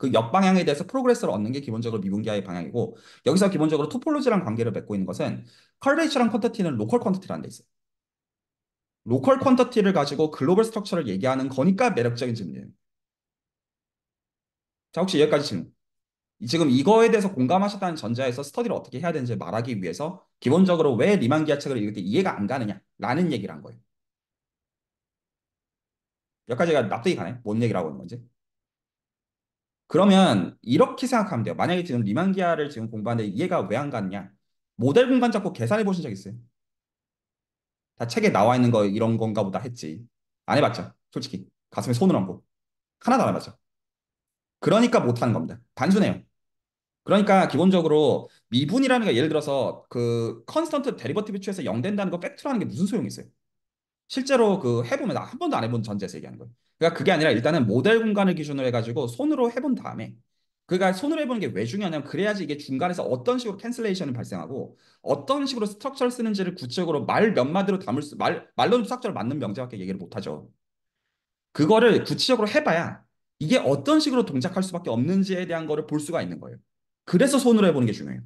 그옆방향에 대해서 프로그레스를 얻는 게 기본적으로 미분기화의 방향이고 여기서 기본적으로 토폴로지랑 관계를 맺고 있는 것은 컬레이처랑 퀀터티는 로컬 퀀터티라는 데 있어요. 로컬 퀀터티를 가지고 글로벌 스트럭처를 얘기하는 거니까 매력적인 질문이에요. 자 혹시 여기까지 질문. 지금 이거에 대해서 공감하셨다는 전자에서 스터디를 어떻게 해야 되는지 말하기 위해서 기본적으로 왜 리만 기아책을 읽을 때 이해가 안 가느냐라는 얘기를 한 거예요. 여기까지가 납득이 가네? 뭔 얘기를 하고 있는 건지. 그러면 이렇게 생각하면 돼요. 만약에 지금 리만기아를 지금 공부하는데 이해가 왜 안 갔냐? 모델 공간 잡고 계산해 보신 적 있어요? 다 책에 나와 있는 거 이런 건가 보다 했지. 안 해봤죠? 솔직히. 가슴에 손을 얹고. 하나도 안 해봤죠? 그러니까 못하는 겁니다. 단순해요. 그러니까 기본적으로 미분이라는 게 예를 들어서 그 컨스턴트 데리버티브 취해서 0 된다는 거 팩트라는 게 무슨 소용이 있어요? 실제로 그 해보면 한 번도 안 해본 전제에서 얘기하는 거예요. 그러니까 그게 아니라 일단은 모델 공간을 기준으로 해가지고 손으로 해본 다음에 그러니까 손으로 해보는 게 왜 중요하냐면 그래야지 이게 중간에서 어떤 식으로 캔슬레이션이 발생하고 어떤 식으로 스트럭처를 쓰는지를 구체적으로 말 몇 마디로 담을 수, 말, 말로는 스트럭처를 맞는 명제밖에 얘기를 못하죠. 그거를 구체적으로 해봐야 이게 어떤 식으로 동작할 수밖에 없는지에 대한 거를 볼 수가 있는 거예요. 그래서 손으로 해보는 게 중요해요.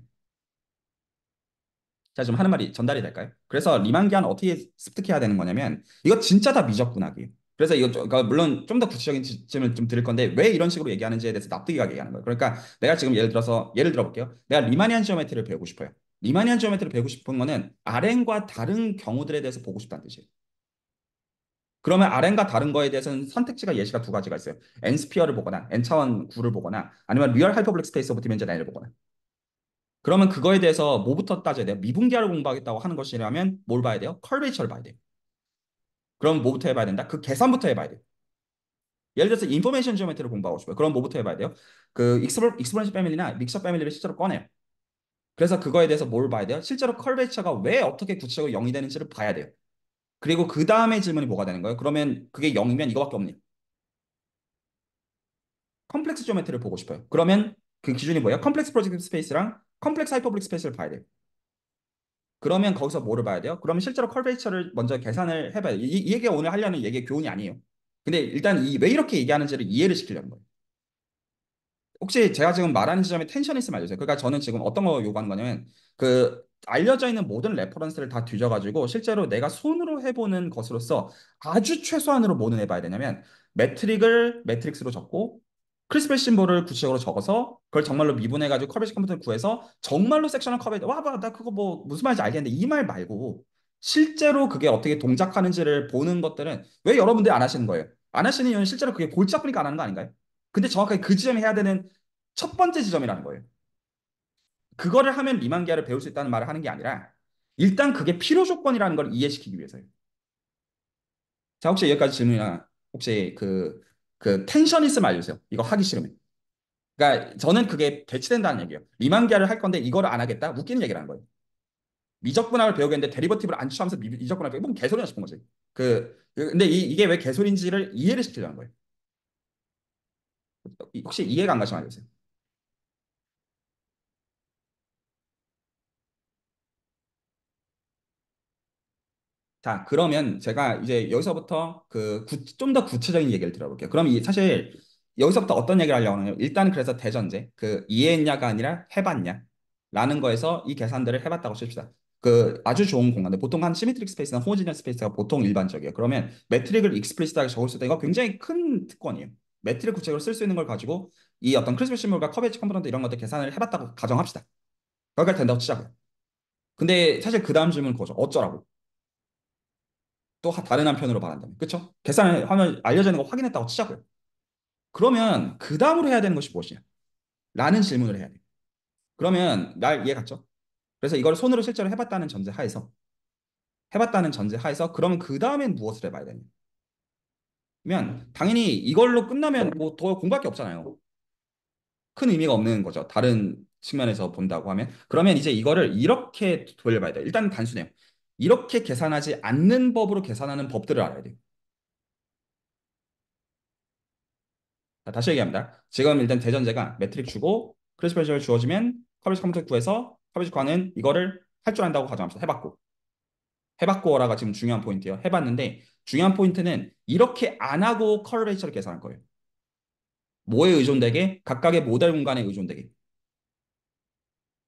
자, 지금 하는 말이 전달이 될까요? 그래서 리만기한 어떻게 습득해야 되는 거냐면 이거 진짜 다 미적분학이에요. 그래서 이거 그러니까 물론 좀 더 구체적인 지침을좀 드릴 건데 왜 이런 식으로 얘기하는지에 대해서 납득이 가게 얘기하는 거예요. 그러니까 내가 지금 예를 들어서 예를 들어볼게요. 내가 리마니안 지오메트리를 배우고 싶어요. 리마니안 지오메트리를 배우고 싶은 거는 RN과 다른 경우들에 대해서 보고 싶다는 뜻이에요. 그러면 RN과 다른 거에 대해서는 선택지가 예시가 두 가지가 있어요. N스피어를 보거나 N차원 구를 보거나 아니면 리얼 하이퍼블릭 스페이스 오브 디멘전 N을 보거나 그러면 그거에 대해서 뭐부터 따져야 돼요? 미분계를 공부하겠다고 하는 것이라면 뭘 봐야 돼요? 컬베이처를 봐야 돼요. 그럼 뭐부터 해봐야 된다? 그 계산부터 해봐야 돼요. 예를 들어서 인포메이션 지오메트를 공부하고 싶어요. 그럼 뭐부터 해봐야 돼요? 그 익스플로, 익스플로레이션 패밀리나 믹서 패밀리를 실제로 꺼내요. 그래서 그거에 대해서 뭘 봐야 돼요? 실제로 컬베처가 왜 어떻게 구체적으로 0이 되는지를 봐야 돼요. 그리고 그 다음에 질문이 뭐가 되는 거예요? 그러면 그게 0이면 이거밖에 없니? 컴플렉스 지오메트를 보고 싶어요. 그러면 그 기준이 뭐예요? 컴플렉스 프로젝트 스페이스랑 컴플렉스 하이퍼블릭 스페이스를 봐야 돼요. 그러면 거기서 뭐를 봐야 돼요? 그러면 실제로 컬베이처를 먼저 계산을 해봐요. 야돼 이, 이 얘기가 오늘 하려는 얘기의 교훈이 아니에요. 근데 일단 이, 왜 이렇게 얘기하는지를 이해를 시키려는 거예요. 혹시 제가 지금 말하는 지점에 텐션이 있으면 알려주세요. 그러니까 저는 지금 어떤 거 요구하는 거냐면 그 알려져 있는 모든 레퍼런스를 다 뒤져가지고 실제로 내가 손으로 해보는 것으로서 아주 최소한으로 뭐는 해봐야 되냐면 매트릭을 매트릭스로 적고 크리스벨 심볼을 구체적으로 적어서 그걸 정말로 미분해가지고 커베시 컴퓨터를 구해서 정말로 섹션을 커베이지 와봐 나 그거 뭐 무슨 말인지 알겠는데 이 말 말고 실제로 그게 어떻게 동작하는지를 보는 것들은 왜 여러분들이 안 하시는 거예요? 안 하시는 이유는 실제로 그게 골치 아프니까 안 하는 거 아닌가요? 근데 정확하게 그 지점이 해야 되는 첫 번째 지점이라는 거예요. 그거를 하면 리만기아를 배울 수 있다는 말을 하는 게 아니라 일단 그게 필요 조건이라는 걸 이해시키기 위해서요. 자 혹시 여기까지 질문이나 혹시 그그 텐션 있으면 알려주세요. 이거 하기 싫으면. 그러니까 저는 그게 대치된다는 얘기예요. 리만기아를 할 건데 이걸 안 하겠다? 웃기는 얘기를 한 거예요. 미적분할을 배우겠는데 데리버티브를 안 취하면서 미적분할 배우면 개소리나 싶은 거지. 그 근데 이, 게왜 개소리인지를 이해를 시키려는 거예요. 혹시 이해가 안 가시면 알려주세요. 자, 그러면 제가 이제 여기서부터 그 좀 더 구체적인 얘기를 들어볼게요. 그럼 이 사실 여기서부터 어떤 얘기를 하려고 하냐면 일단 그래서 대전제 그 이해했냐가 아니라 해봤냐라는 거에서 이 계산들을 해봤다고 칩시다. 그 아주 좋은 공간인데 보통 한시미트릭 스페이스나 호모지니어 스페이스가 보통 일반적이에요. 그러면 매트릭을 익스플리시하게 적을 수 있다. 이거 굉장히 큰 특권이에요. 매트릭 구체적으로 쓸 수 있는 걸 가지고 이 어떤 크리스피 시물과 커베지 이 컴포넌트 이런 것들 계산을 해봤다고 가정합시다. 여기까 된다고 치자고요. 근데 사실 그 다음 질문 그거죠. 어쩌라고? 또 다른 한편으로 말한다면 그렇죠? 계산을 하면 알려져 있는 거 확인했다고 치자고요. 그러면 그 다음으로 해야 되는 것이 무엇이냐? 라는 질문을 해야 돼요. 그러면 날 이해 갔죠? 그래서 이걸 손으로 실제로 해봤다는 전제 하에서 해봤다는 전제 하에서 그러면 그 다음엔 무엇을 해봐야 되냐? 면 당연히 이걸로 끝나면 뭐 더 공부밖에 없잖아요. 큰 의미가 없는 거죠. 다른 측면에서 본다고 하면 그러면 이제 이거를 이렇게 돌려봐야 돼요. 일단 단순해요. 이렇게 계산하지 않는 법으로 계산하는 법들을 알아야 돼요. 자, 다시 얘기합니다. 지금 일단 대전제가 매트릭 주고 크래시 리 벨시를 주어지면 커비지 컴퓨터 구에서 커비지 관는 이거를 할 줄 안다고 가정합시다. 해봤고. 해봤고라가 지금 중요한 포인트예요. 해봤는데 중요한 포인트는 이렇게 안 하고 커이지를 계산할 거예요. 뭐에 의존되게? 각각의 모델 공간에 의존되게.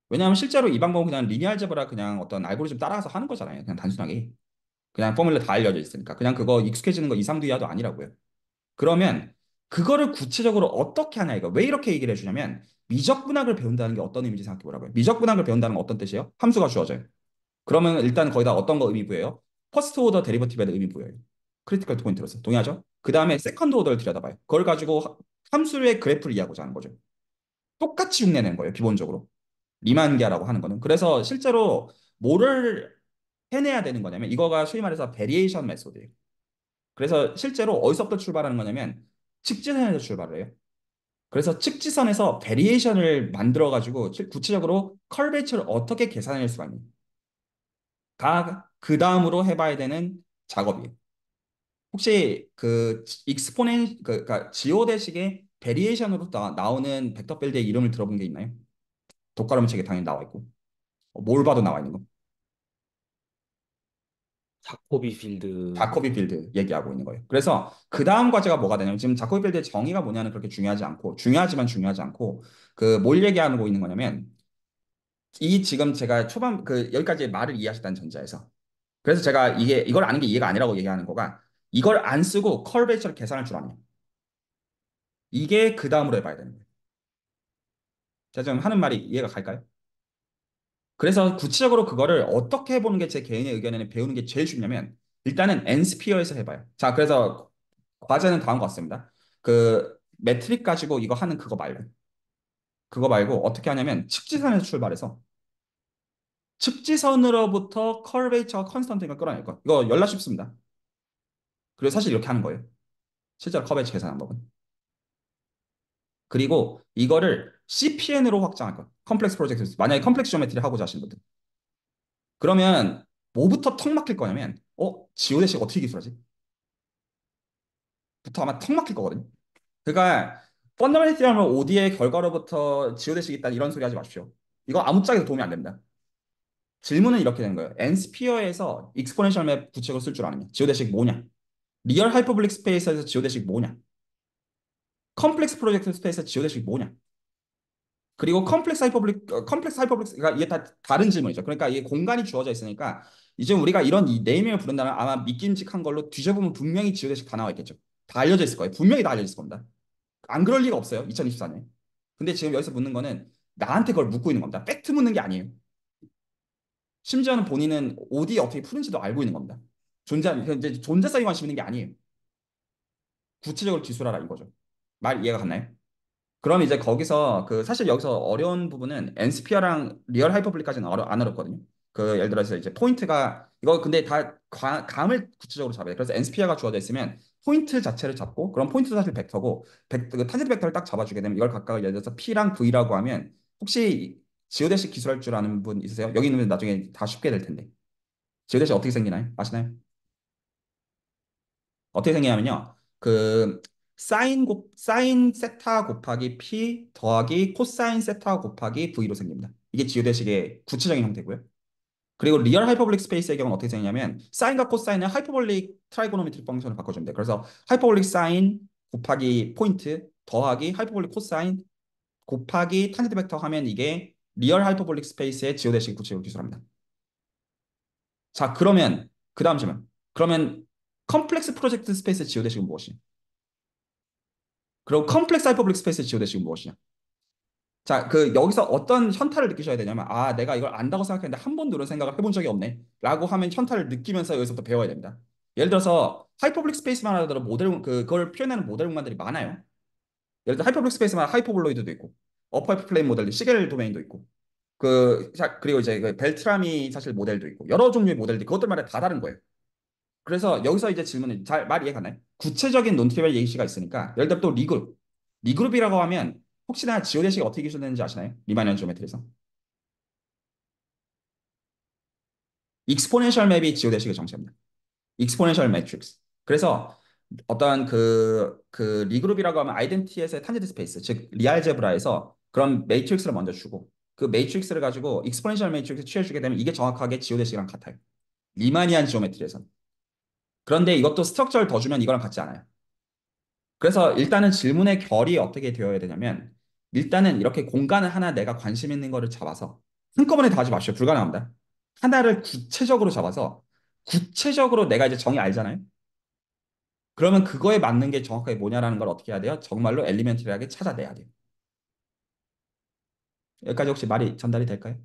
왜냐하면 실제로 이 방법은 그냥 리니얼제브라 그냥 어떤 알고리즘 따라서 하는 거잖아요. 그냥 단순하게. 그냥 포뮬라 다 알려져 있으니까. 그냥 그거 익숙해지는 거이상도 이하도 아니라고요. 그러면 그거를 구체적으로 어떻게 하냐 이거. 왜 이렇게 얘기를 해주냐면 미적분학을 배운다는 게 어떤 의미인지 생각해보라고요. 미적분학을 배운다는 건 어떤 뜻이에요? 함수가 주어져요. 그러면 일단 거의 다 어떤 거 의미 부여요? 퍼스트 오더 데리버티브의 의미 부여요. 크리티컬 포인트로서 동의하죠? 그 다음에 세컨드 오더를 들여다봐요. 그걸 가지고 함수의 그래프를 이해하고자 하는 거죠. 똑같이 흉내내는 거예요, 기본적으로. 리만계라고 하는 거는. 그래서 실제로 뭐를 해내야 되는 거냐면 이거가 소위 말해서 베리에이션 메소드예요. 그래서 실제로 어디서부터 출발하는 거냐면 직지선에서 출발을 해요. 그래서 측지선에서 베리에이션을 만들어가지고 구체적으로 컬베이처를 어떻게 계산할 수가 있는 가그 다음으로 해봐야 되는 작업이에요. 혹시 그 익스포넨 그, 그러니까 지오대식의 베리에이션으로 나, 나오는 벡터 필드의 이름을 들어본 게 있나요? 독가름 책에 당연히 나와 있고 어, 뭘 봐도 나와 있는 거. 자코비 필드. 자코비 필드 얘기하고 있는 거예요. 그래서 그 다음 과제가 뭐가 되냐면 지금 자코비 필드의 정의가 뭐냐는 그렇게 중요하지 않고 중요하지만 중요하지 않고 그 뭘 얘기하고 있는 거냐면 이 지금 제가 초반 그 여기까지 말을 이해하셨다는 전제에서 그래서 제가 이게 이걸 아는 게 이해가 아니라고 얘기하는 거가 이걸 안 쓰고 컬베이처를 계산할 줄 아냐. 이게 그 다음으로 해봐야 되는 거예요. 자, 지금 하는 말이 이해가 갈까요? 그래서 구체적으로 그거를 어떻게 해보는 게 제 개인의 의견에는 배우는 게 제일 쉽냐면 일단은 n 스피어에서 해봐요. 자, 그래서 과제는 다음 것 같습니다. 그 매트릭 가지고 이거 하는 그거 말고 그거 말고 어떻게 하냐면 측지선에서 출발해서 측지선으로부터 컬베이처 컨스턴트가 끌어낼 거. 이거 연락 쉽습니다. 그리고 사실 이렇게 하는 거예요. 실제로 컬베이처 계산한 법은. 그리고 이거를 CPN으로 확장할 것. 컴플렉스 프로젝트. 만약에 컴플렉스 지오메트리 하고자 하신 분들. 그러면 뭐부터 턱 막힐 거냐면 어? 지오대식 어떻게 기술하지? 부터 아마 턱 막힐 거거든요. 그러니까 펀더멘티하면 OD의 결과로부터 지오대식 있다 이런 소리 하지 마십시오. 이거 아무짝에도 도움이 안 됩니다. 질문은 이렇게 되는 거예요. 엔스피어에서 익스포넨셜 맵구체적쓸줄 아느냐? 지오대식 뭐냐? 리얼 하이퍼블릭 스페이스에서 지오대식 뭐냐? 컴플렉스 프로젝트 스페이스지오대식이 뭐냐? 그리고 컴플렉스 하이퍼블릭 컴플렉스 하이퍼블릭스가 이게 다 다른 질문이죠. 그러니까 이게 공간이 주어져 있으니까 이제 우리가 이런 이 네이밍을 부른다면 아마 믿김직한 걸로 뒤져보면 분명히 지오대식 다 나와 있겠죠. 다 알려져 있을 거예요. 분명히 다 알려져 있을 겁니다. 안 그럴 리가 없어요. 2 0 2 4년 근데 지금 여기서 묻는 거는 나한테 그걸 묻고 있는 겁니다. 팩트 묻는 게 아니에요. 심지어는 본인은 어디 어떻게 푸는지도 알고 있는 겁니다. 존재, 이제 존재성이 관심 있는 게 아니에요. 구체적으로 기술하라 이거죠. 말 이해가 갔나요? 그럼 이제 거기서 그 사실 여기서 어려운 부분은 n 스 p r 랑 리얼 하이퍼블릭까지는 어려, 안 어렵거든요. 그 예를 들어서 이제 포인트가 이거 근데 다 과, 감을 구체적으로 잡아야 돼. 그래서 n 스 p r 가 주어져 있으면 포인트 자체를 잡고 그럼 포인트도 사실 벡터고 벡터, 그 타겟 벡터를 딱 잡아주게 되면 이걸 각각 예를 들어서 P랑 V라고 하면 혹시 지오데시 기술할 줄 아는 분 있으세요? 여기 있는 분 나중에 다 쉽게 될 텐데 지오데시 어떻게 생기나요? 아시나요? 어떻게 생기냐면요. 그 사인 곱 사인 세타 곱하기 p 더하기 코사인 세타 곱하기 v로 생깁니다. 이게 지우대식의 구체적인 형태고요. 그리고 리얼 하이퍼볼릭 스페이스의 경우는 어떻게 생기냐면 사인과 코사인은 하이퍼볼릭 트라이고노메트릭 펑션을 바꿔주면 돼. 그래서 하이퍼볼릭 사인 곱하기 포인트 더하기 하이퍼볼릭 코사인 곱하기 탄젠트 벡터 하면 이게 리얼 하이퍼볼릭 스페이스의 지오대식 구체적으로 기술합니다. 자 그러면 그 다음 질문. 그러면 컴플렉스 프로젝트 스페이스의 지오대식은 무엇이? 그리고 컴플렉스 하이퍼블릭 스페이스의 지오대식은 무엇이냐? 자, 그 여기서 어떤 현타를 느끼셔야 되냐면 아, 내가 이걸 안다고 생각했는데 한 번도 이런 생각을 해본 적이 없네. 라고 하면 현타를 느끼면서 여기서부터 배워야 됩니다. 예를 들어서 하이퍼블릭 스페이스만 하더라도 모델 그, 걸 표현하는 모델 공간들이 많아요. 예를 들어 하이퍼블릭 스페이스만 하이퍼블로이드도 있고 어퍼 이프 플레인 모델도 시겔 도메인도 있고 그 자, 그리고 이제 그 벨트라미 사실 모델도 있고 여러 종류의 모델들이 그것들마다 다 다른 거예요. 그래서 여기서 이제 질문이 잘말 이해 가나요? 구체적인 논트리벌 예시가 있으니까 예를 들어 또 리그룹. 리그룹이라고 하면 혹시나 지오대식이 어떻게 기술되는지 아시나요? 리마니언 지오메트리에서. 익스포넨셜 맵이 지오대식의 정체입니다. 익스포넨셜 매트릭스. 그래서 어떤 그, 그 리그룹이라고 하면 아이덴티에서의 탄젠트 스페이스, 즉 리알제브라에서 그런 매트릭스를 먼저 주고 그 매트릭스를 가지고 익스포넨셜 매트릭스 취해주게 되면 이게 정확하게 지오대식이랑 같아요. 리마니안 지오메트리에서는. 그런데 이것도 스트럭처를 더 주면 이거랑 같지 않아요. 그래서 일단은 질문의 결이 어떻게 되어야 되냐면 일단은 이렇게 공간을 하나 내가 관심 있는 거를 잡아서 한꺼번에 다 하지 마시오. 불가능합니다. 하나를 구체적으로 잡아서 구체적으로 내가 이제 정의 알잖아요. 그러면 그거에 맞는 게 정확하게 뭐냐라는 걸 어떻게 해야 돼요? 정말로 엘리멘트리하게 찾아내야 돼요. 여기까지 혹시 말이 전달이 될까요?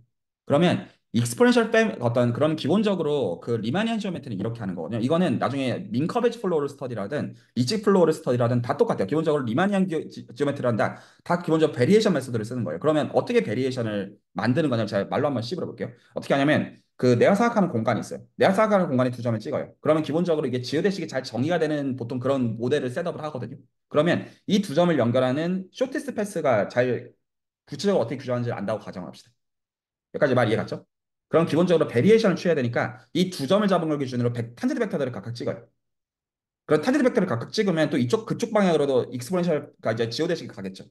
그러면 익스포넨셜 팸 어떤 그런 기본적으로 그 리마니안 지오메트는 이렇게 하는 거거든요. 이거는 나중에 민 커베지 플로우를 스터디라든 리치 플로우를 스터디라든 다 똑같아요. 기본적으로 리마니안 지오메트라는 다, 다 기본적으로 베리에이션 메소드를 쓰는 거예요. 그러면 어떻게 베리에이션을 만드는 거냐면 제가 말로 한번 씹어 볼게요. 어떻게 하냐면 그 내가 생각하는 공간이 있어요. 내가 생각하는 공간에 두 점을 찍어요. 그러면 기본적으로 이게 지오데식이잘 정의가 되는 보통 그런 모델을 셋업을 하거든요. 그러면 이 두 점을 연결하는 쇼티스 패스가 잘 구체적으로 어떻게 규정하는지를 안다고 가정합시다. 여기까지 말 이해 갔죠? 그럼 기본적으로 베리에이션을 취해야 되니까 이 두 점을 잡은 걸 기준으로 백, 탄젠트 벡터들을 각각 찍어요. 그럼 탄젠트 벡터를 각각 찍으면 또 이쪽 그쪽 방향으로도 익스포넨셜가 이제 지오대식이 가겠죠.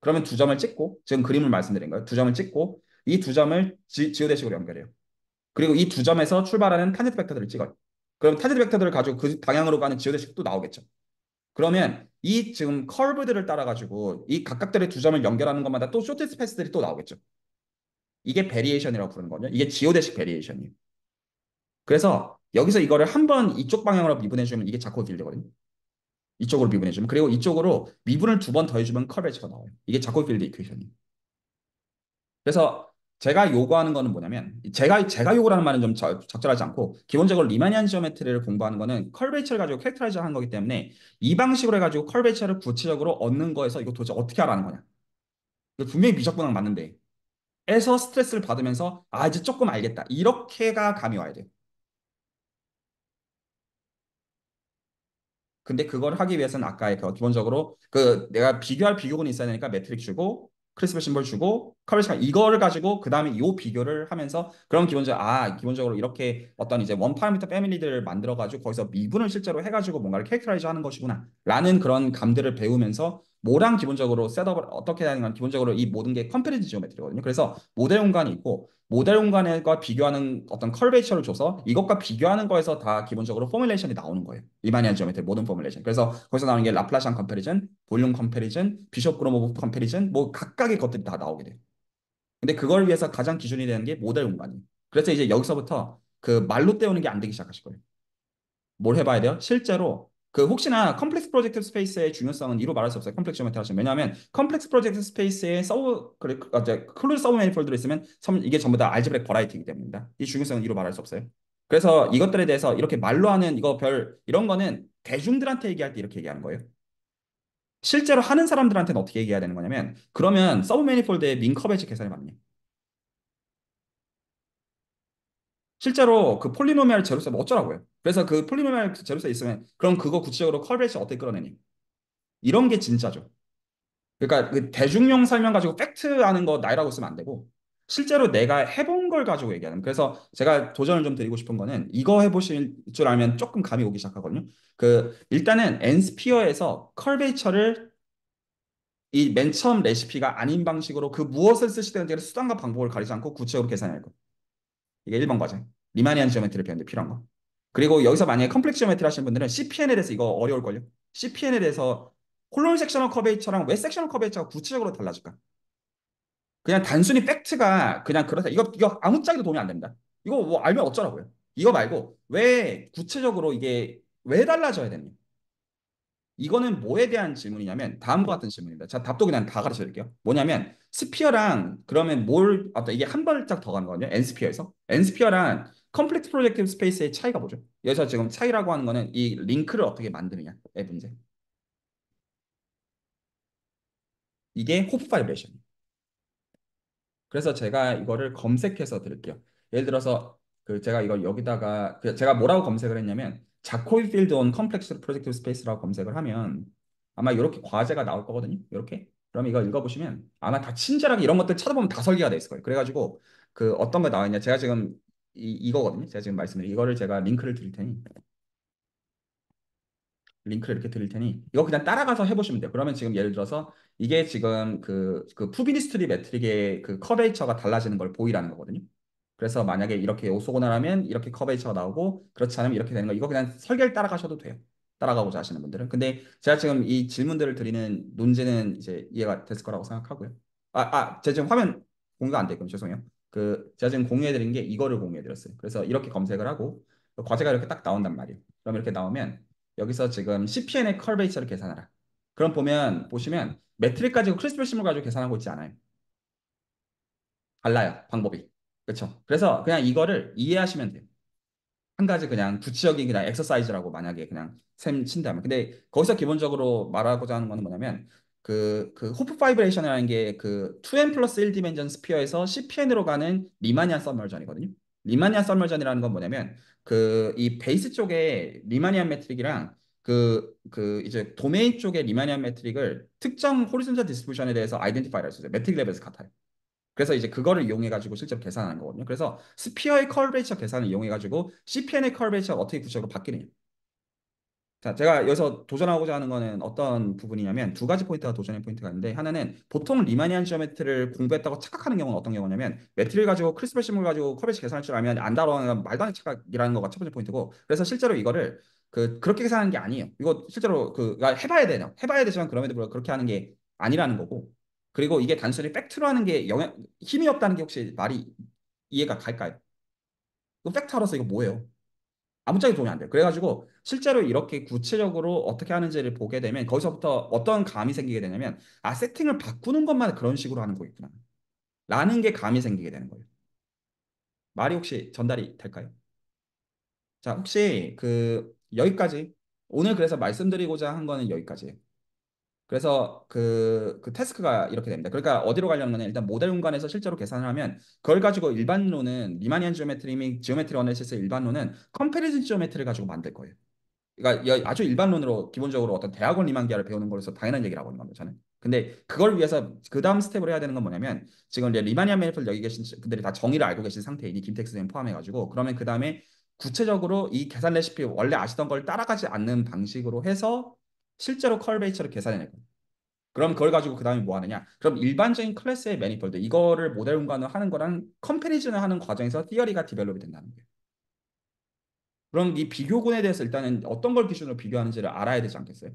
그러면 두 점을 찍고 지금 그림을 말씀드린 거예요. 두 점을 찍고 이 두 점을 지, 지오대식으로 연결해요. 그리고 이 두 점에서 출발하는 탄젠트 벡터들을 찍어요. 그럼 탄젠트 벡터들을 가지고 그 방향으로 가는 지오대식도 나오겠죠. 그러면 이 지금 커브들을 따라 가지고 이 각각들의 두 점을 연결하는 것마다 또 쇼트 스페이스들이 또 나오겠죠. 이게 베리에이션이라고 부르는 거죠 이게 지오데식 베리에이션이에요. 그래서 여기서 이거를 한번 이쪽 방향으로 미분해주면 이게 자코 필드거든요. 이쪽으로 미분해주면 그리고 이쪽으로 미분을 두 번 더해주면 커버지가 나와요. 이게 자코 필드 이퀘이션이에요. 그래서 제가 요구하는 거는 뭐냐면 제가 제가 요구하는 말은 좀 저, 적절하지 않고 기본적으로 리마니안 지오메트리를 공부하는 거는 컬베이처를 가지고 캐릭터라이즈 하는 거기 때문에 이 방식으로 해가지고 컬베이처를 구체적으로 얻는 거에서 이거 도대체 어떻게 하라는 거냐. 분명히 미적분학 맞는데 에서 스트레스를 받으면서 아 이제 조금 알겠다 이렇게가 감이 와야 돼요. 근데 그걸 하기 위해서는 아까 의 기본적으로 그 내가 비교할 비교군이 있어야 되니까 매트릭 주고 크리스플 심벌 주고 커버시간 이거를 가지고 그 다음에 이 비교를 하면서 그럼 기본적으로 아 기본적으로 이렇게 어떤 이제 원 파라미터 패밀리들을 만들어 가지고 거기서 미분을 실제로 해가지고 뭔가를 캐릭터라이즈 하는 것이구나라는 그런 감들을 배우면서 모랑 기본적으로 셋업을 어떻게 하는가 기본적으로 이 모든 게 컴페리즈 지오메트리거든요. 그래서 모델 공간이 있고 모델 공간과 비교하는 어떤 컬베이처를 줘서 이것과 비교하는 거에서 다 기본적으로 포뮬레이션이 나오는 거예요. 이마니안 지오메트리 모든 포뮬레이션. 그래서 거기서 나오는 게 라플라시안 컴페리즌, 볼륨 컴페리즌, 비숍 그로모브 컴페리즌 뭐 각각의 것들이 다 나오게 돼요. 근데 그걸 위해서 가장 기준이 되는 게 모델 공간이에요. 그래서 이제 여기서부터 그 말로 때우는 게 안 되기 시작하실 거예요. 뭘 해봐야 돼요? 실제로 그 혹시나 컴플렉스 프로젝트 스페이스의 중요성은 이로 말할 수 없어요. 컴플렉스 지오메트라션. 왜냐하면 컴플렉스 프로젝트 스페이스의 서브 그래 그, 아, 클로즈 서브 매니폴드를 쓰면 이게 전부 다 알제브릭 버라이티이기 때문입니다. 이 중요성은 이로 말할 수 없어요. 그래서 이것들에 대해서 이렇게 말로 하는 이거 별 이런 거는 대중들한테 얘기할 때 이렇게 얘기하는 거예요. 실제로 하는 사람들한테는 어떻게 얘기해야 되는 거냐면 그러면 서브 매니폴드의 민 커버지 계산이 맞냐? 실제로 그 폴리노미알 제로셈 뭐 어쩌라고요? 그래서 그 폴리노미알 제로셈 있으면 그럼 그거 구체적으로 컬베이션 어떻게 끌어내니? 이런 게 진짜죠. 그러니까 그 대중용 설명 가지고 팩트 하는 거 나이라고 쓰면 안 되고 실제로 내가 해본 걸 가지고 얘기하는 그래서 제가 도전을 좀 드리고 싶은 거는 이거 해보실 줄 알면 조금 감이 오기 시작하거든요 그 일단은 엔스피어에서 컬베이처를 이 맨 처음 레시피가 아닌 방식으로 그 무엇을 쓰시는지 수단과 방법을 가리지 않고 구체적으로 계산할 거 이게 1번 과제 미만이한 지오메트리를 배우는데 필요한 거. 그리고 여기서 만약에 컴플렉스 지오메트리 하시는 분들은 CPN에 대해서 이거 어려울걸요. CPN에 대해서 콜론 섹셔널 커베이처랑 왜 섹셔널 커베이처가 구체적으로 달라질까? 그냥 단순히 팩트가 그냥 그렇다. 이거 이거 아무짝에도 도움이 안 됩니다. 이거 뭐 알면 어쩌라고요. 이거 말고 왜 구체적으로 이게 왜 달라져야 되느냐. 이거는 뭐에 대한 질문이냐면 다음과 같은 질문입니다. 자, 답도 그냥 다 가르쳐 드릴게요. 뭐냐면 스피어랑 그러면 뭘아 이게 한 발짝 더 가는 거거든요. 엔스피어에서. 엔스피어랑 컴플렉스 프로젝트 스페이스의 차이가 뭐죠? 여기서 지금 차이라고 하는 거는 이 링크를 어떻게 만드느냐의 문제. 이게 호프 바이브레이션. 그래서 제가 이거를 검색해서 드릴게요. 예를 들어서 그 제가 이걸 여기다가 그 제가 뭐라고 검색을 했냐면 자코이 필드 온 컴플렉스 프로젝트 스페이스라고 검색을 하면 아마 이렇게 과제가 나올 거거든요. 이렇게. 그럼 이거 읽어보시면 아마 다 친절하게 이런 것들 찾아보면 다 설계가 돼 있을 거예요. 그래가지고 그 어떤 거나와있냐 제가 지금 이, 이거거든요. 제가 지금 말씀드린 이거를 제가 링크를 드릴 테니 링크를 이렇게 드릴 테니 이거 그냥 따라가서 해보시면 돼요. 그러면 지금 예를 들어서 이게 지금 그, 그 푸비니스트리 매트릭의 그 커베이처가 달라지는 걸 보이라는 거거든요. 그래서 만약에 이렇게 오소고나라면 이렇게 커베이처가 나오고 그렇지 않으면 이렇게 되는 거 이거 그냥 설계를 따라가셔도 돼요. 따라가고자 하시는 분들은. 근데 제가 지금 이 질문들을 드리는 논제는 이제 이해가 됐을 거라고 생각하고요. 아, 아, 제가 지금 화면 공유가 안 됐군요. 죄송해요. 그 제가 지금 공유해드린 게 이거를 공유해드렸어요. 그래서 이렇게 검색을 하고 그 과제가 이렇게 딱 나온단 말이에요. 그럼 이렇게 나오면 여기서 지금 CPN의 컬베이처를 계산하라. 그럼 보면 보시면 매트릭 가지고 크리스플 심을 가지고 계산하고 있지 않아요. 달라요 방법이. 그렇죠. 그래서 그냥 이거를 이해하시면 돼요. 한 가지 그냥 구체적인 그냥 엑서사이즈라고 만약에 그냥 셈 친다면 근데 거기서 기본적으로 말하고자 하는 건 뭐냐면 그, 그 호프 파이브레이션이라는 게 그 2n 플러스 1 디멘전 스피어에서 CPN으로 가는 리마니안 썸멀전이거든요. 리마니안 썸멀전이라는 건 뭐냐면 그 이 베이스 쪽에 리마니안 매트릭이랑 그, 그 이제 도메인 쪽에 리마니안 매트릭을 특정 호리선자 디스트리뷰션에 대해서 아이덴티파이를 할수 있어요. 매트릭 랩에서 같아요. 그래서 이제 그거를 이용해 가지고 실제로 계산하는 거거든요. 그래서 스피어의 컬베이처 계산을 이용해 가지고 CPN의 컬베이처가 어떻게 구체적으로 바뀌느냐 자, 제가 여기서 도전하고자 하는 거는 어떤 부분이냐면 두 가지 포인트가 도전의 포인트가 있는데 하나는 보통 리마니안 지오메트를 공부했다고 착각하는 경우는 어떤 경우냐면 매트를 가지고 크리스펠 식물 가지고 커베지 계산할 줄 알면 안다라고 는 말도 안 되는 착각이라는 거가 첫 번째 포인트고 그래서 실제로 이거를 그 그렇게 계산하는 게 아니에요. 이거 실제로 그 그러니까 해봐야 되냐 해봐야 되지만 그럼에도 불구하고 그렇게 하는 게 아니라는 거고 그리고 이게 단순히 팩트로 하는 게 영향 힘이 없다는 게 혹시 말이 이해가 갈까요? 그 팩트 알아서 이거 뭐예요? 아무짝에 도움이 안 돼요. 그래가지고 실제로 이렇게 구체적으로 어떻게 하는지를 보게 되면 거기서부터 어떤 감이 생기게 되냐면 아 세팅을 바꾸는 것만 그런 식으로 하는 거겠구나 라는 게 감이 생기게 되는 거예요. 말이 혹시 전달이 될까요? 자 혹시 그 여기까지 오늘 그래서 말씀드리고자 한 거는 여기까지 그래서 그, 그 태스크가 이렇게 됩니다. 그러니까 어디로 가려는 거냐? 일단 모델 공간에서 실제로 계산을 하면 그걸 가지고 일반론은 리마니안 지오메트리 및 지오메트리 어널리시스 일반론은 컴패리즌 지오메트리를 가지고 만들 거예요. 그러니까 아주 일반론으로 기본적으로 어떤 대학원 리만기아를 배우는 거로서 당연한 얘기라고 하는 겁니다. 저는. 근데 그걸 위해서 그 다음 스텝을 해야 되는 건 뭐냐면 지금 이제 리마니아 매니플 여기 계신 분들이 다 정의를 알고 계신 상태이니 김택수 선생님 포함해가지고 그러면 그 다음에 구체적으로 이 계산 레시피 원래 아시던 걸 따라가지 않는 방식으로 해서 실제로 컬베이처를 계산해낼 거예요. 그럼 그걸 가지고 그 다음에 뭐 하느냐? 그럼 일반적인 클래스의 매니폴드 이거를 모델 공간을 하는 거랑 컴패리즌을 하는 과정에서 티어리가 디벨롭이 된다는 거예요. 그럼 이 비교군에 대해서 일단은 어떤 걸 기준으로 비교하는지를 알아야 되지 않겠어요?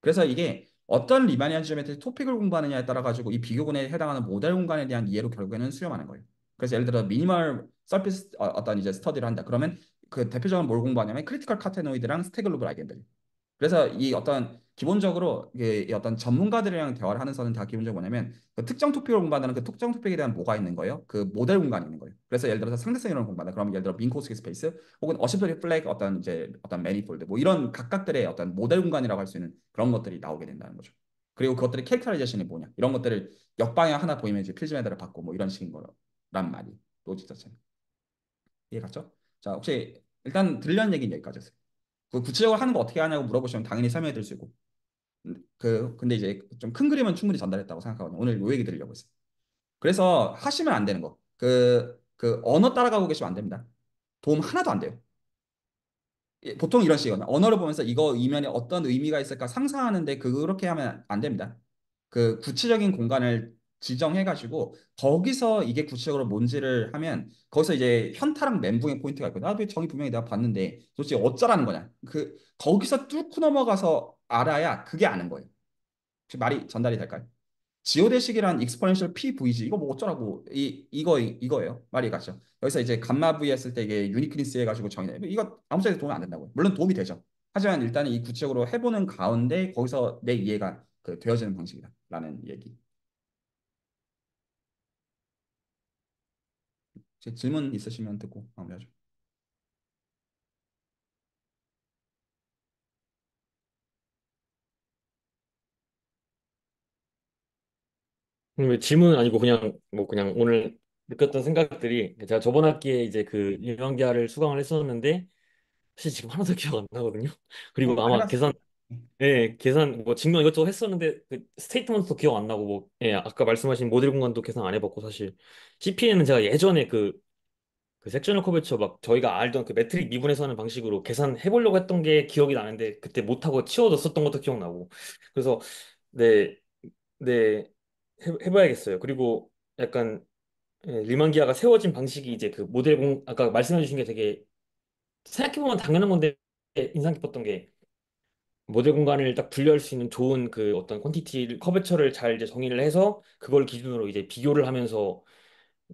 그래서 이게 어떤 리마니안 지오메트리 토픽을 공부하느냐에 따라 가지고 이 비교군에 해당하는 모델 공간에 대한 이해로 결국에는 수렴하는 거예요. 그래서 예를 들어 미니멀 서피스 어, 어떤 이제 스터디를 한다. 그러면 그 대표적인 뭘 공부하냐면 크리티컬 카테노이드랑 스테글로브라이겐들 그래서 이 어떤 기본적으로 어떤 전문가들이랑 대화를 하는 선은 다 기본적으로 뭐냐면 그 특정 토픽을 공부한다는 그 특정 토픽에 대한 뭐가 있는 거예요? 그 모델 공간이 있는 거예요. 그래서 예를 들어서 상대성 이론을 공부한다. 그러면 예를 들어 민코스키 스페이스 혹은 어시프리 플렉 어떤 이제 어떤 매니폴드 뭐 이런 각각들의 어떤 모델 공간이라고 할 수 있는 그런 것들이 나오게 된다는 거죠. 그리고 그것들의 캐릭터라이제이션이 뭐냐 이런 것들을 역방향 하나 보이면 이제 필즈메달을 받고 뭐 이런 식인 거란 말이 로직 자체는 이해 갔죠? 자 혹시 일단 들려는 얘기는 여기까지였어요. 그 구체적으로 하는 거 어떻게 하냐고 물어보시면 당연히 설명해 드릴 수 있고 그 근데 이제 좀 큰 그림은 충분히 전달했다고 생각하거든요. 오늘 요 얘기 드리려고 했어요. 그래서 하시면 안 되는 거. 그, 그 언어 따라가고 계시면 안 됩니다. 도움 하나도 안 돼요. 예, 보통 이런 식이거든요. 언어를 보면서 이거 이면에 어떤 의미가 있을까 상상하는데 그렇게 하면 안 됩니다. 그 구체적인 공간을 지정해가지고 거기서 이게 구체적으로 뭔지를 하면 거기서 이제 현타랑 멘붕의 포인트가 있거든요. 나 아, 정의 분명히 내가 봤는데 도대체 어쩌라는 거냐. 그 거기서 뚫고 넘어가서 알아야 그게 아는 거예요. 말이 전달이 될까요? 지오대식이란 익스포넨셜 PVG 이거 뭐 어쩌라고 이 이거 이거예요 말이 같죠 여기서 이제 감마 V 했을 때 이게 유니크니스 해가지고 정의해 이거 아무 데도 도움이 안 된다고요 물론 도움이 되죠 하지만 일단은 이 구체적으로 해보는 가운데 거기서 내 이해가 그 되어지는 방식이다라는 얘기 질문 있으시면 듣고 마무리하죠. 왜 질문은 아니고 그냥 뭐 그냥 오늘 느꼈던 생각들이 제가 저번 학기에 이제 그유형계하를 수강을 했었는데 사실 지금 하나도 기억 안 나거든요. 그리고 아마 알았어. 계산 예, 계산 뭐 증명 이것저것 했었는데 그 스테이트먼트도 기억 안 나고 뭐 예, 아까 말씀하신 모듈 공간도 계산 안 해봤고 사실 CPN은 제가 예전에 그 그섹션널커버쳐막 저희가 알던 그 매트릭 미분에서 하는 방식으로 계산해 보려고 했던 게 기억이 나는데 그때 못하고 치워뒀었던 것도 기억나고 그래서 네네 네, 해, 봐야겠어요 그리고 약간 예, 리만기아가 세워진 방식이 이제 그 모델 공 아까 말씀해 주신 게 되게 생각해보면 당연한 건데 인상 깊었던 게 모델 공간을 딱 분류할 수 있는 좋은 그 어떤 퀀티티 커버처를 잘 이제 정의를 해서 그걸 기준으로 이제 비교를 하면서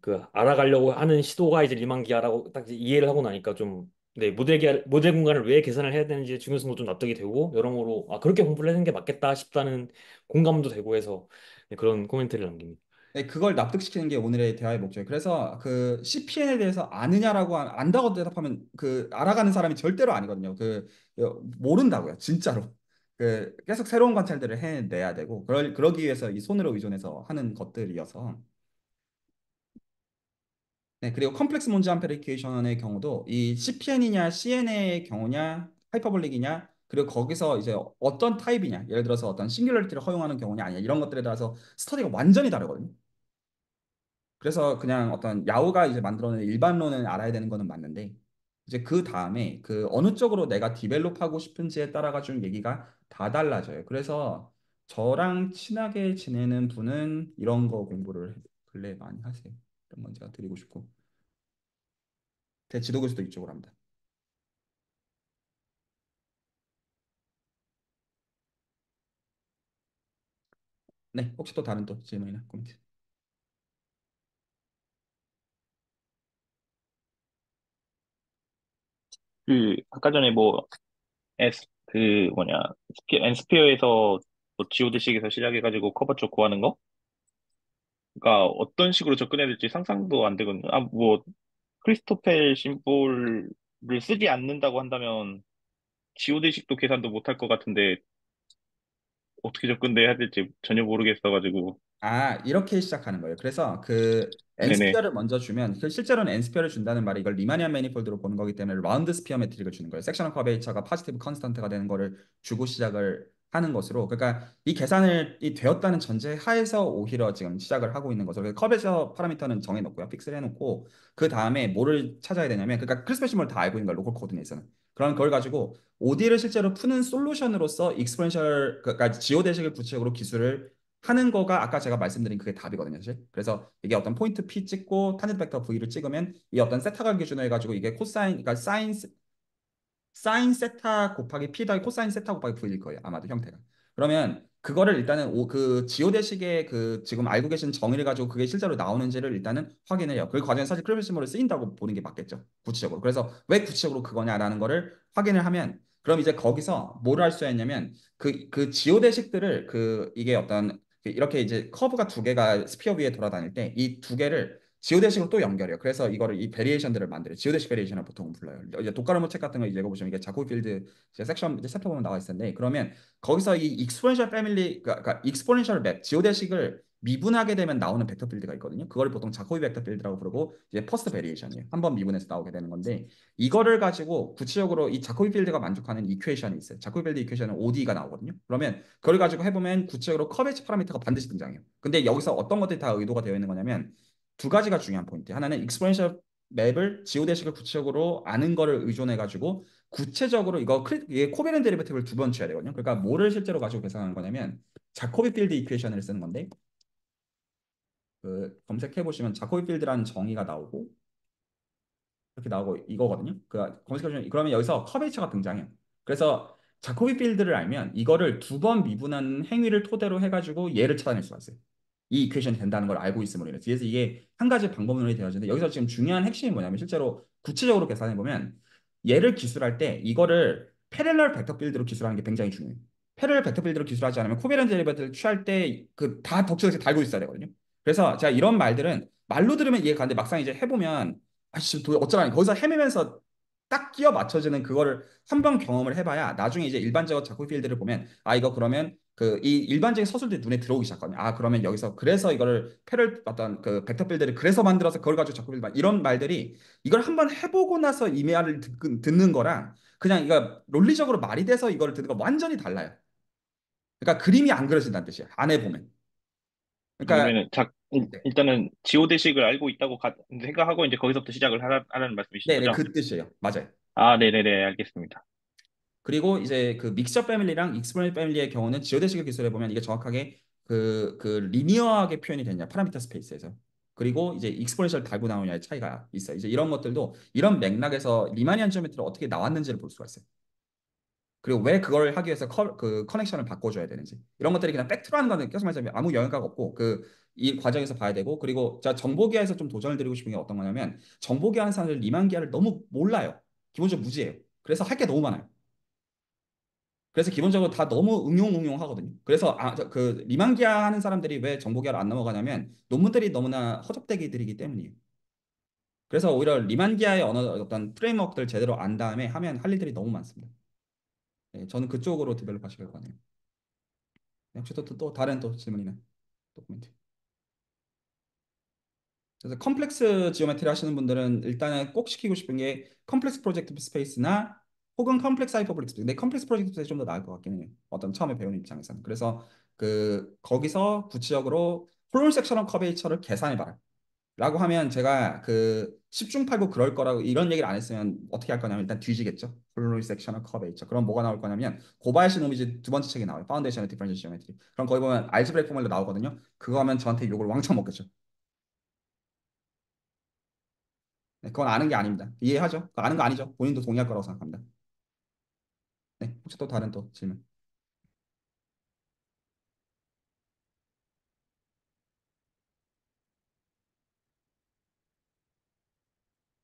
그 알아가려고 하는 시도가 이제 리만기아라고 딱이 이해를 하고 나니까 좀 네, 모델 기아, 모델 공간을 왜 계산을 해야 되는지 중요성도 좀 납득이 되고 여러모로 아 그렇게 공부를 하는 게 맞겠다 싶다는 공감도 되고 해서 네, 그런 코멘트를 남깁니다. 네, 그걸 납득시키는 게 오늘의 대화의 목적이에요. 그래서 그 CPN에 대해서 아느냐라고 한, 안다고 대답하면 그 알아가는 사람이 절대로 아니거든요. 그 모른다고요, 진짜로. 그 계속 새로운 관찰들을 해내야 되고 그럴 그러기 위해서 이 손으로 의존해서 하는 것들이어서. 네, 그리고 컴플렉스 몬제 암페리케이션의 경우도 이 CPN이냐 CNA의 경우냐 하이퍼블릭이냐 그리고 거기서 이제 어떤 타입이냐 예를 들어서 어떤 싱귤러리티를 허용하는 경우냐 아니냐 이런 것들에 따라서 스터디가 완전히 다르거든요. 그래서 그냥 어떤 야후가 이제 만들어낸 일반론을 알아야 되는 거는 맞는데 이제 그 다음에 그 어느 쪽으로 내가 디벨롭하고 싶은지에 따라가 좀 얘기가 다 달라져요. 그래서 저랑 친하게 지내는 분은 이런 거 공부를 근래 많이 하세요. 이런 건 제가 드리고 싶고. 제 지도교수도 이쪽으로 합니다. 네, 혹시 또 다른 또 질문이나 코멘트? 그 아까 전에 뭐 에스 그 뭐냐 스피, 엔스피어에서 뭐 지오드식에서 시작해가지고 커버 쪽 구하는 거? 그러니까 어떤 식으로 접근해야 될지 상상도 안 되거든요. 아, 뭐 크리스토펠 심볼을 쓰지 않는다고 한다면 지오드식도 계산도 못할 것 같은데 어떻게 접근돼야 될지 전혀 모르겠어가지고. 아, 이렇게 시작하는 거예요. 그래서 그 N스피어를 먼저 주면 그 실제로는 N스피어를 준다는 말이 이걸 리마니안 매니폴드로 보는 거기 때문에 라운드 스피어 매트릭을 주는 거예요. 섹션 커베이처가 파지티브 컨스턴트가 되는 거를 주고 시작을 하는 것으로 그러니까 이 계산을 이 되었다는 전제 하에서 오히려 지금 시작을 하고 있는 것으로 컵에서 파라미터는 정해놓고요 픽스를 해놓고 그 다음에 뭐를 찾아야 되냐면 그러니까 크리스패시멀 다 알고 있는 걸 로컬 코드에서는 그럼 그걸 가지고 OD를 실제로 푸는 솔루션으로서 익스프렌셜 그러니까 지오 대식을 구체적으로 기술을 하는 거가 아까 제가 말씀드린 그게 답이거든요 사실 그래서 이게 어떤 포인트 P 찍고 탄젠 벡터 V를 찍으면 이 어떤 세타각 기준으로 해가지고 이게 코사인 그러니까 사인 사인 세타 곱하기 p 더하기 코사인 세타 곱하기 v일 거예요. 아마도 형태가. 그러면 그거를 일단은 오, 그 지오대식의 그 지금 알고 계신 정의를 가지고 그게 실제로 나오는지를 일단은 확인을 해요. 그 과정에 사실 크리블심모를 쓰인다고 보는 게 맞겠죠. 구체적으로. 그래서 왜 구체적으로 그거냐라는 거를 확인을 하면 그럼 이제 거기서 뭐를 할 수가 있냐면 그, 그 지오대식들을 그 이게 어떤 그 이렇게 이제 커브가 두 개가 스피어 위에 돌아다닐 때 이 두 개를 지오데식으또 연결해요. 그래서 이거를 이 베리에이션들을 만들어요. 지오데식 베리에이션을 보통 불러요. 이제 독가르모 책 같은 거 이제 읽어보시면 이게 자코필드 섹션 이제 챕터 보면 나와 있을 텐데 그러면 거기서 이 익스포넨셜 패밀리 그러니까 익스포넨셜 그러니까 맵지오데식을 미분하게 되면 나오는 벡터 필드가 있거든요. 그걸 보통 자코비 벡터 필드라고 부르고 이제 퍼스트 베리에이션이에요. 한번 미분해서 나오게 되는 건데 이거를 가지고 구체적으로 이 자코비 필드가 만족하는 이퀘이션이 있어요. 자코비 필드 이퀘이션은 ODE가 나오거든요. 그러면 그걸 가지고 해보면 구체적으로 커베치 파라미터가 반드시 등장해요. 근데 여기서 어떤 것들이 다 의도가 되어 있는 거냐면 두 가지가 중요한 포인트. 하나는 익스플레이션 맵을 지오대식을 구체적으로 아는 거를 의존해 가지고 구체적으로 이거 크리, 이게 코베렌 데리베티브를 두 번쳐야 되거든요. 그러니까 뭐를 실제로 가지고 계산하는 거냐면 자코비 필드 이퀘이션을 쓰는 건데 그 검색해 보시면 자코비 필드라는 정의가 나오고 이렇게 나오고 이거거든요. 그 검색해 보시면 그러면 여기서 커베이처가 등장해요. 그래서 자코비 필드를 알면 이거를 두 번 미분한 행위를 토대로 해가지고 얘를 찾아낼 수가 있어요. 이 이퀘이션이 된다는 걸 알고 있음으로 인해서 그래서 이게 한 가지 방법론이 되어지는데 여기서 지금 중요한 핵심이 뭐냐면 실제로 구체적으로 계산해 보면 얘를 기술할 때 이거를 패럴럴 벡터 빌드로 기술하는 게 굉장히 중요해요. 패럴럴 벡터 빌드로 기술하지 않으면 코베런 데리베트를 취할 때 그다 덕지덕지 달고 있어야 되거든요. 그래서 제가 이런 말들은 말로 들으면 이해가 가는데 막상 이제 해보면 아 씨 도대체 어쩌라니 거기서 헤매면서 딱 끼어 맞춰지는 그거를 한 번 경험을 해봐야 나중에 이제 일반적인 자코필드를 보면 아 이거 그러면 그 이 일반적인 서술들이 눈에 들어오기 시작하거든요. 아 그러면 여기서 그래서 이거를 패럴 어떤 그 벡터 필드를 그래서 만들어서 그걸 가지고 자코필드 이런 말들이 이걸 한번 해보고 나서 이 말을 를 듣는 거랑 그냥 이거 논리적으로 말이 돼서 이거를 듣는 거 완전히 달라요. 그러니까 그림이 안 그려진다는 뜻이에요. 안 해보면. 그러니까 그 작, 일, 네. 단은 지오대식을 알고 있다고 가, 생각하고 이제 거기서부터 시작을 하라, 는 말씀이시죠? 네, 네, 네네, 그 뜻이에요. 맞아요. 아, 네네네, 알겠습니다. 그리고 이제 그 믹서 패밀리랑 익스플레이 패밀리의 경우는 지오대식을 기술해 보면 이게 정확하게 그, 그 리니어하게 표현이 되냐 파라미터 스페이스에서 그리고 이제 익스플레이션을 달고 나오냐의 차이가 있어요. 이제 이런 것들도 이런 맥락에서 리마니안 지오메트리가 어떻게 나왔는지를 볼 수가 있어요. 그리고 왜 그걸 하기 위해서 커, 그 커넥션을 바꿔줘야 되는지 이런 것들이 그냥 팩트로 하는 거는 계속 말하자면 아무 영향가가 없고 그이 과정에서 봐야 되고 그리고 제가 정보기아에서 좀 도전을 드리고 싶은 게 어떤 거냐면 정보기아 하는 사람들 리만기아를 너무 몰라요. 기본적으로 무지해요. 그래서 할 게 너무 많아요. 그래서 기본적으로 다 너무 응용응용 하거든요. 그래서 아, 그 리만기아 하는 사람들이 왜 정보기아를 안 넘어가냐면 논문들이 너무나 허접대기들이기 때문이에요. 그래서 오히려 리만기아의 언어 어떤 프레임워크들 제대로 안 다음에 하면 할 일들이 너무 많습니다. 네, 저는 그쪽으로 디벨롭 하시길 권해요. 네, 혹시 또, 또, 또 다른 또 질문이나 또 코멘트. 그래서 컴플렉스 지오메트리 하시는 분들은 일단은 꼭 시키고 싶은 게 컴플렉스 프로젝트 스페이스나 혹은 컴플렉스 하이퍼블릭 스페이스. 근 컴플렉스 프로젝트 스페이스 좀더 나을 것같기는 해요. 어떤 처음에 배우는 입장에서는. 그래서 그 거기서 구체적으로 홀론 섹션업 커베이처를 계산해봐라. 라고 하면 제가 그 10중 8구 그럴 거라고 이런 얘기를 안 했으면 어떻게 할 거냐면 일단 뒤지겠죠. 홀론 섹션업 커베이처. 그럼 뭐가 나올 거냐면 고바야시 노미즈 두 번째 책이 나와요. 파운데이션의 디퍼런셜 지오메트리. 그럼 거기 보면 알지브레이크 포뮬러 나오거든요. 그거 하면 저한테 욕을 왕창 먹겠죠. 네, 그건 아는 게 아닙니다. 이해하죠? 아는 거 아니죠? 본인도 동의할 거라고 생각합니다. 네, 혹시 또 다른 또 질문?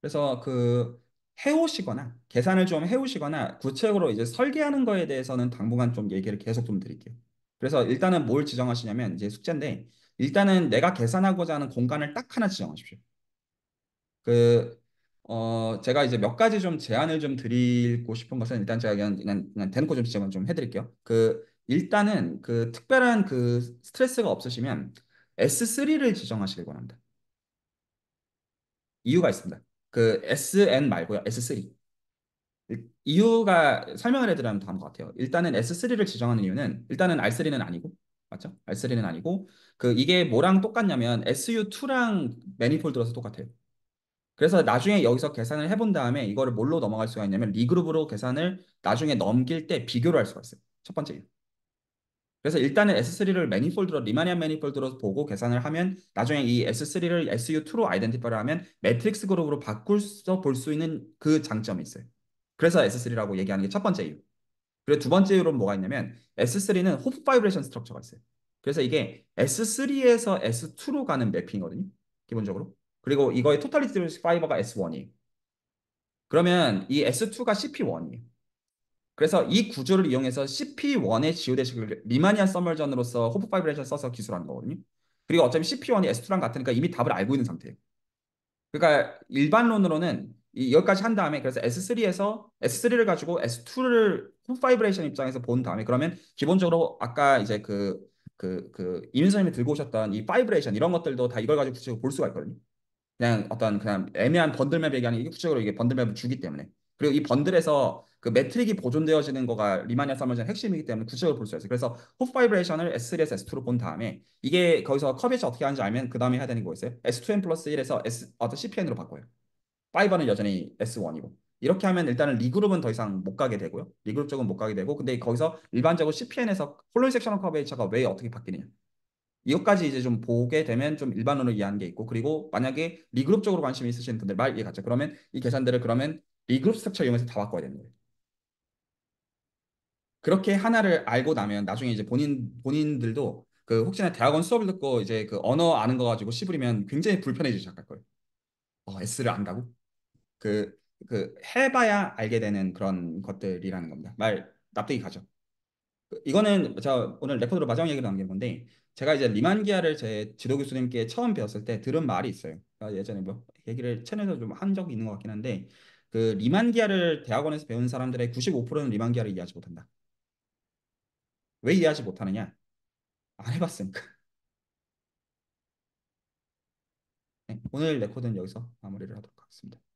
그래서 그 해오시거나 계산을 좀 해오시거나 구체적으로 이제 설계하는 거에 대해서는 당분간 좀 얘기를 계속 좀 드릴게요. 그래서 일단은 뭘 지정하시냐면 이제 숙제인데 일단은 내가 계산하고자 하는 공간을 딱 하나 지정하십시오. 그 어, 제가 이제 몇 가지 좀 제안을 좀 드리고 싶은 것은 일단 제가 그냥, 그냥, 그냥 대놓고 좀 제안 좀 해드릴게요. 그 일단은 그 특별한 그 스트레스가 없으시면 S3를 지정하시길 권합니다. 이유가 있습니다. 그 SN 말고요. S3. 이유가 설명을 해드리면 다음 것 같아요. 일단은 S3를 지정하는 이유는 일단은 R3는 아니고 맞죠? R3는 아니고 그 이게 뭐랑 똑같냐면 SU2랑 매니폴드라서 똑같아요. 그래서 나중에 여기서 계산을 해본 다음에 이거를 뭘로 넘어갈 수가 있냐면 리그룹으로 계산을 나중에 넘길 때 비교를 할 수가 있어요. 첫 번째. 그래서 일단은 S3를 매니폴드로 리마니안 매니폴드로 보고 계산을 하면 나중에 이 S3를 SU2로 아이덴티파를 하면 매트릭스 그룹으로 바꿀서 볼수 있는 그 장점이 있어요. 그래서 S3라고 얘기하는 게 첫 번째 이유. 그리고 두 번째 이유는 뭐가 있냐면 S3는 호프 파이브레이션 스트럭처가 있어요. 그래서 이게 S3에서 S2로 가는 맵핑이거든요. 기본적으로. 그리고 이거의 토탈리즘 파이버가 S1이. 그러면 이 S2가 CP1이. 그래서 이 구조를 이용해서 CP1의 지오대식을 리마니안 썸멀전으로서 호프 파이브레이션 써서 기술한 거거든요. 그리고 어차피 CP1이 S2랑 같으니까 이미 답을 알고 있는 상태예요. 그러니까 일반론으로는 이 여기까지 한 다음에 그래서 S3에서 S3를 가지고 S2를 호프 파이브레이션 입장에서 본 다음에 그러면 기본적으로 아까 이제 그 그그 이윤선님이 그, 그 들고 오셨던 이 파이브레이션 이런 것들도 다 이걸 가지고 구체적으로 볼 수가 있거든요. 그냥 어떤 그냥 애매한 번들맵 얘기하는 이게 구체적으로 이게 번들맵을 주기 때문에 그리고 이 번들에서 그 매트릭이 보존되어지는 거가 리마니아 설머전 핵심이기 때문에 구체적으로 볼 수 있어요. 그래서 호프 바이브레이션을 S3에서 S2로 본 다음에 이게 거기서 커비에서 어떻게 하는지 알면 그 다음에 해야 되는 거였어요. S2n 플러스 1에서 S 어떤 CPN으로 바꿔요. 파이버는 여전히 S1이고 이렇게 하면 일단은 리그룹은 더 이상 못 가게 되고요. 리그룹 쪽은 못 가게 되고 근데 거기서 일반적으로 CPN에서 홀로인 섹션커비에이처가왜 어떻게 바뀌느냐 이것까지 이제 좀 보게 되면 좀 일반론을 이해한게 있고 그리고 만약에 리그룹 쪽으로 관심이 있으신 분들 말 이해 같죠. 그러면 이 계산들을 그러면 리그룹 스트처 이용해서 다 바꿔야 되는 거예요. 그렇게 하나를 알고 나면 나중에 이제 본인 본인들도 그 혹시나 대학원 수업을 듣고 이제 그 언어 아는 거 가지고 씹으리면 굉장히 불편해지기 시작할 거예요. 어, S를 안다고? 그, 그 해봐야 알게 되는 그런 것들이라는 겁니다. 말 납득이 가죠. 그 이거는 제가 오늘 레코드로 마지막 얘기를 남긴 건데 제가 이제 리만기아를 제 지도 교수님께 처음 배웠을 때 들은 말이 있어요. 그러니까 예전에 뭐 얘기를 채널에서 좀 한 적이 있는 것 같긴 한데 그 리만기아를 대학원에서 배운 사람들의 95%는 리만기아를 이해하지 못한다. 왜 이해하지 못하느냐? 안 해봤으니까. 네, 오늘 레코드는 여기서 마무리를 하도록 하겠습니다.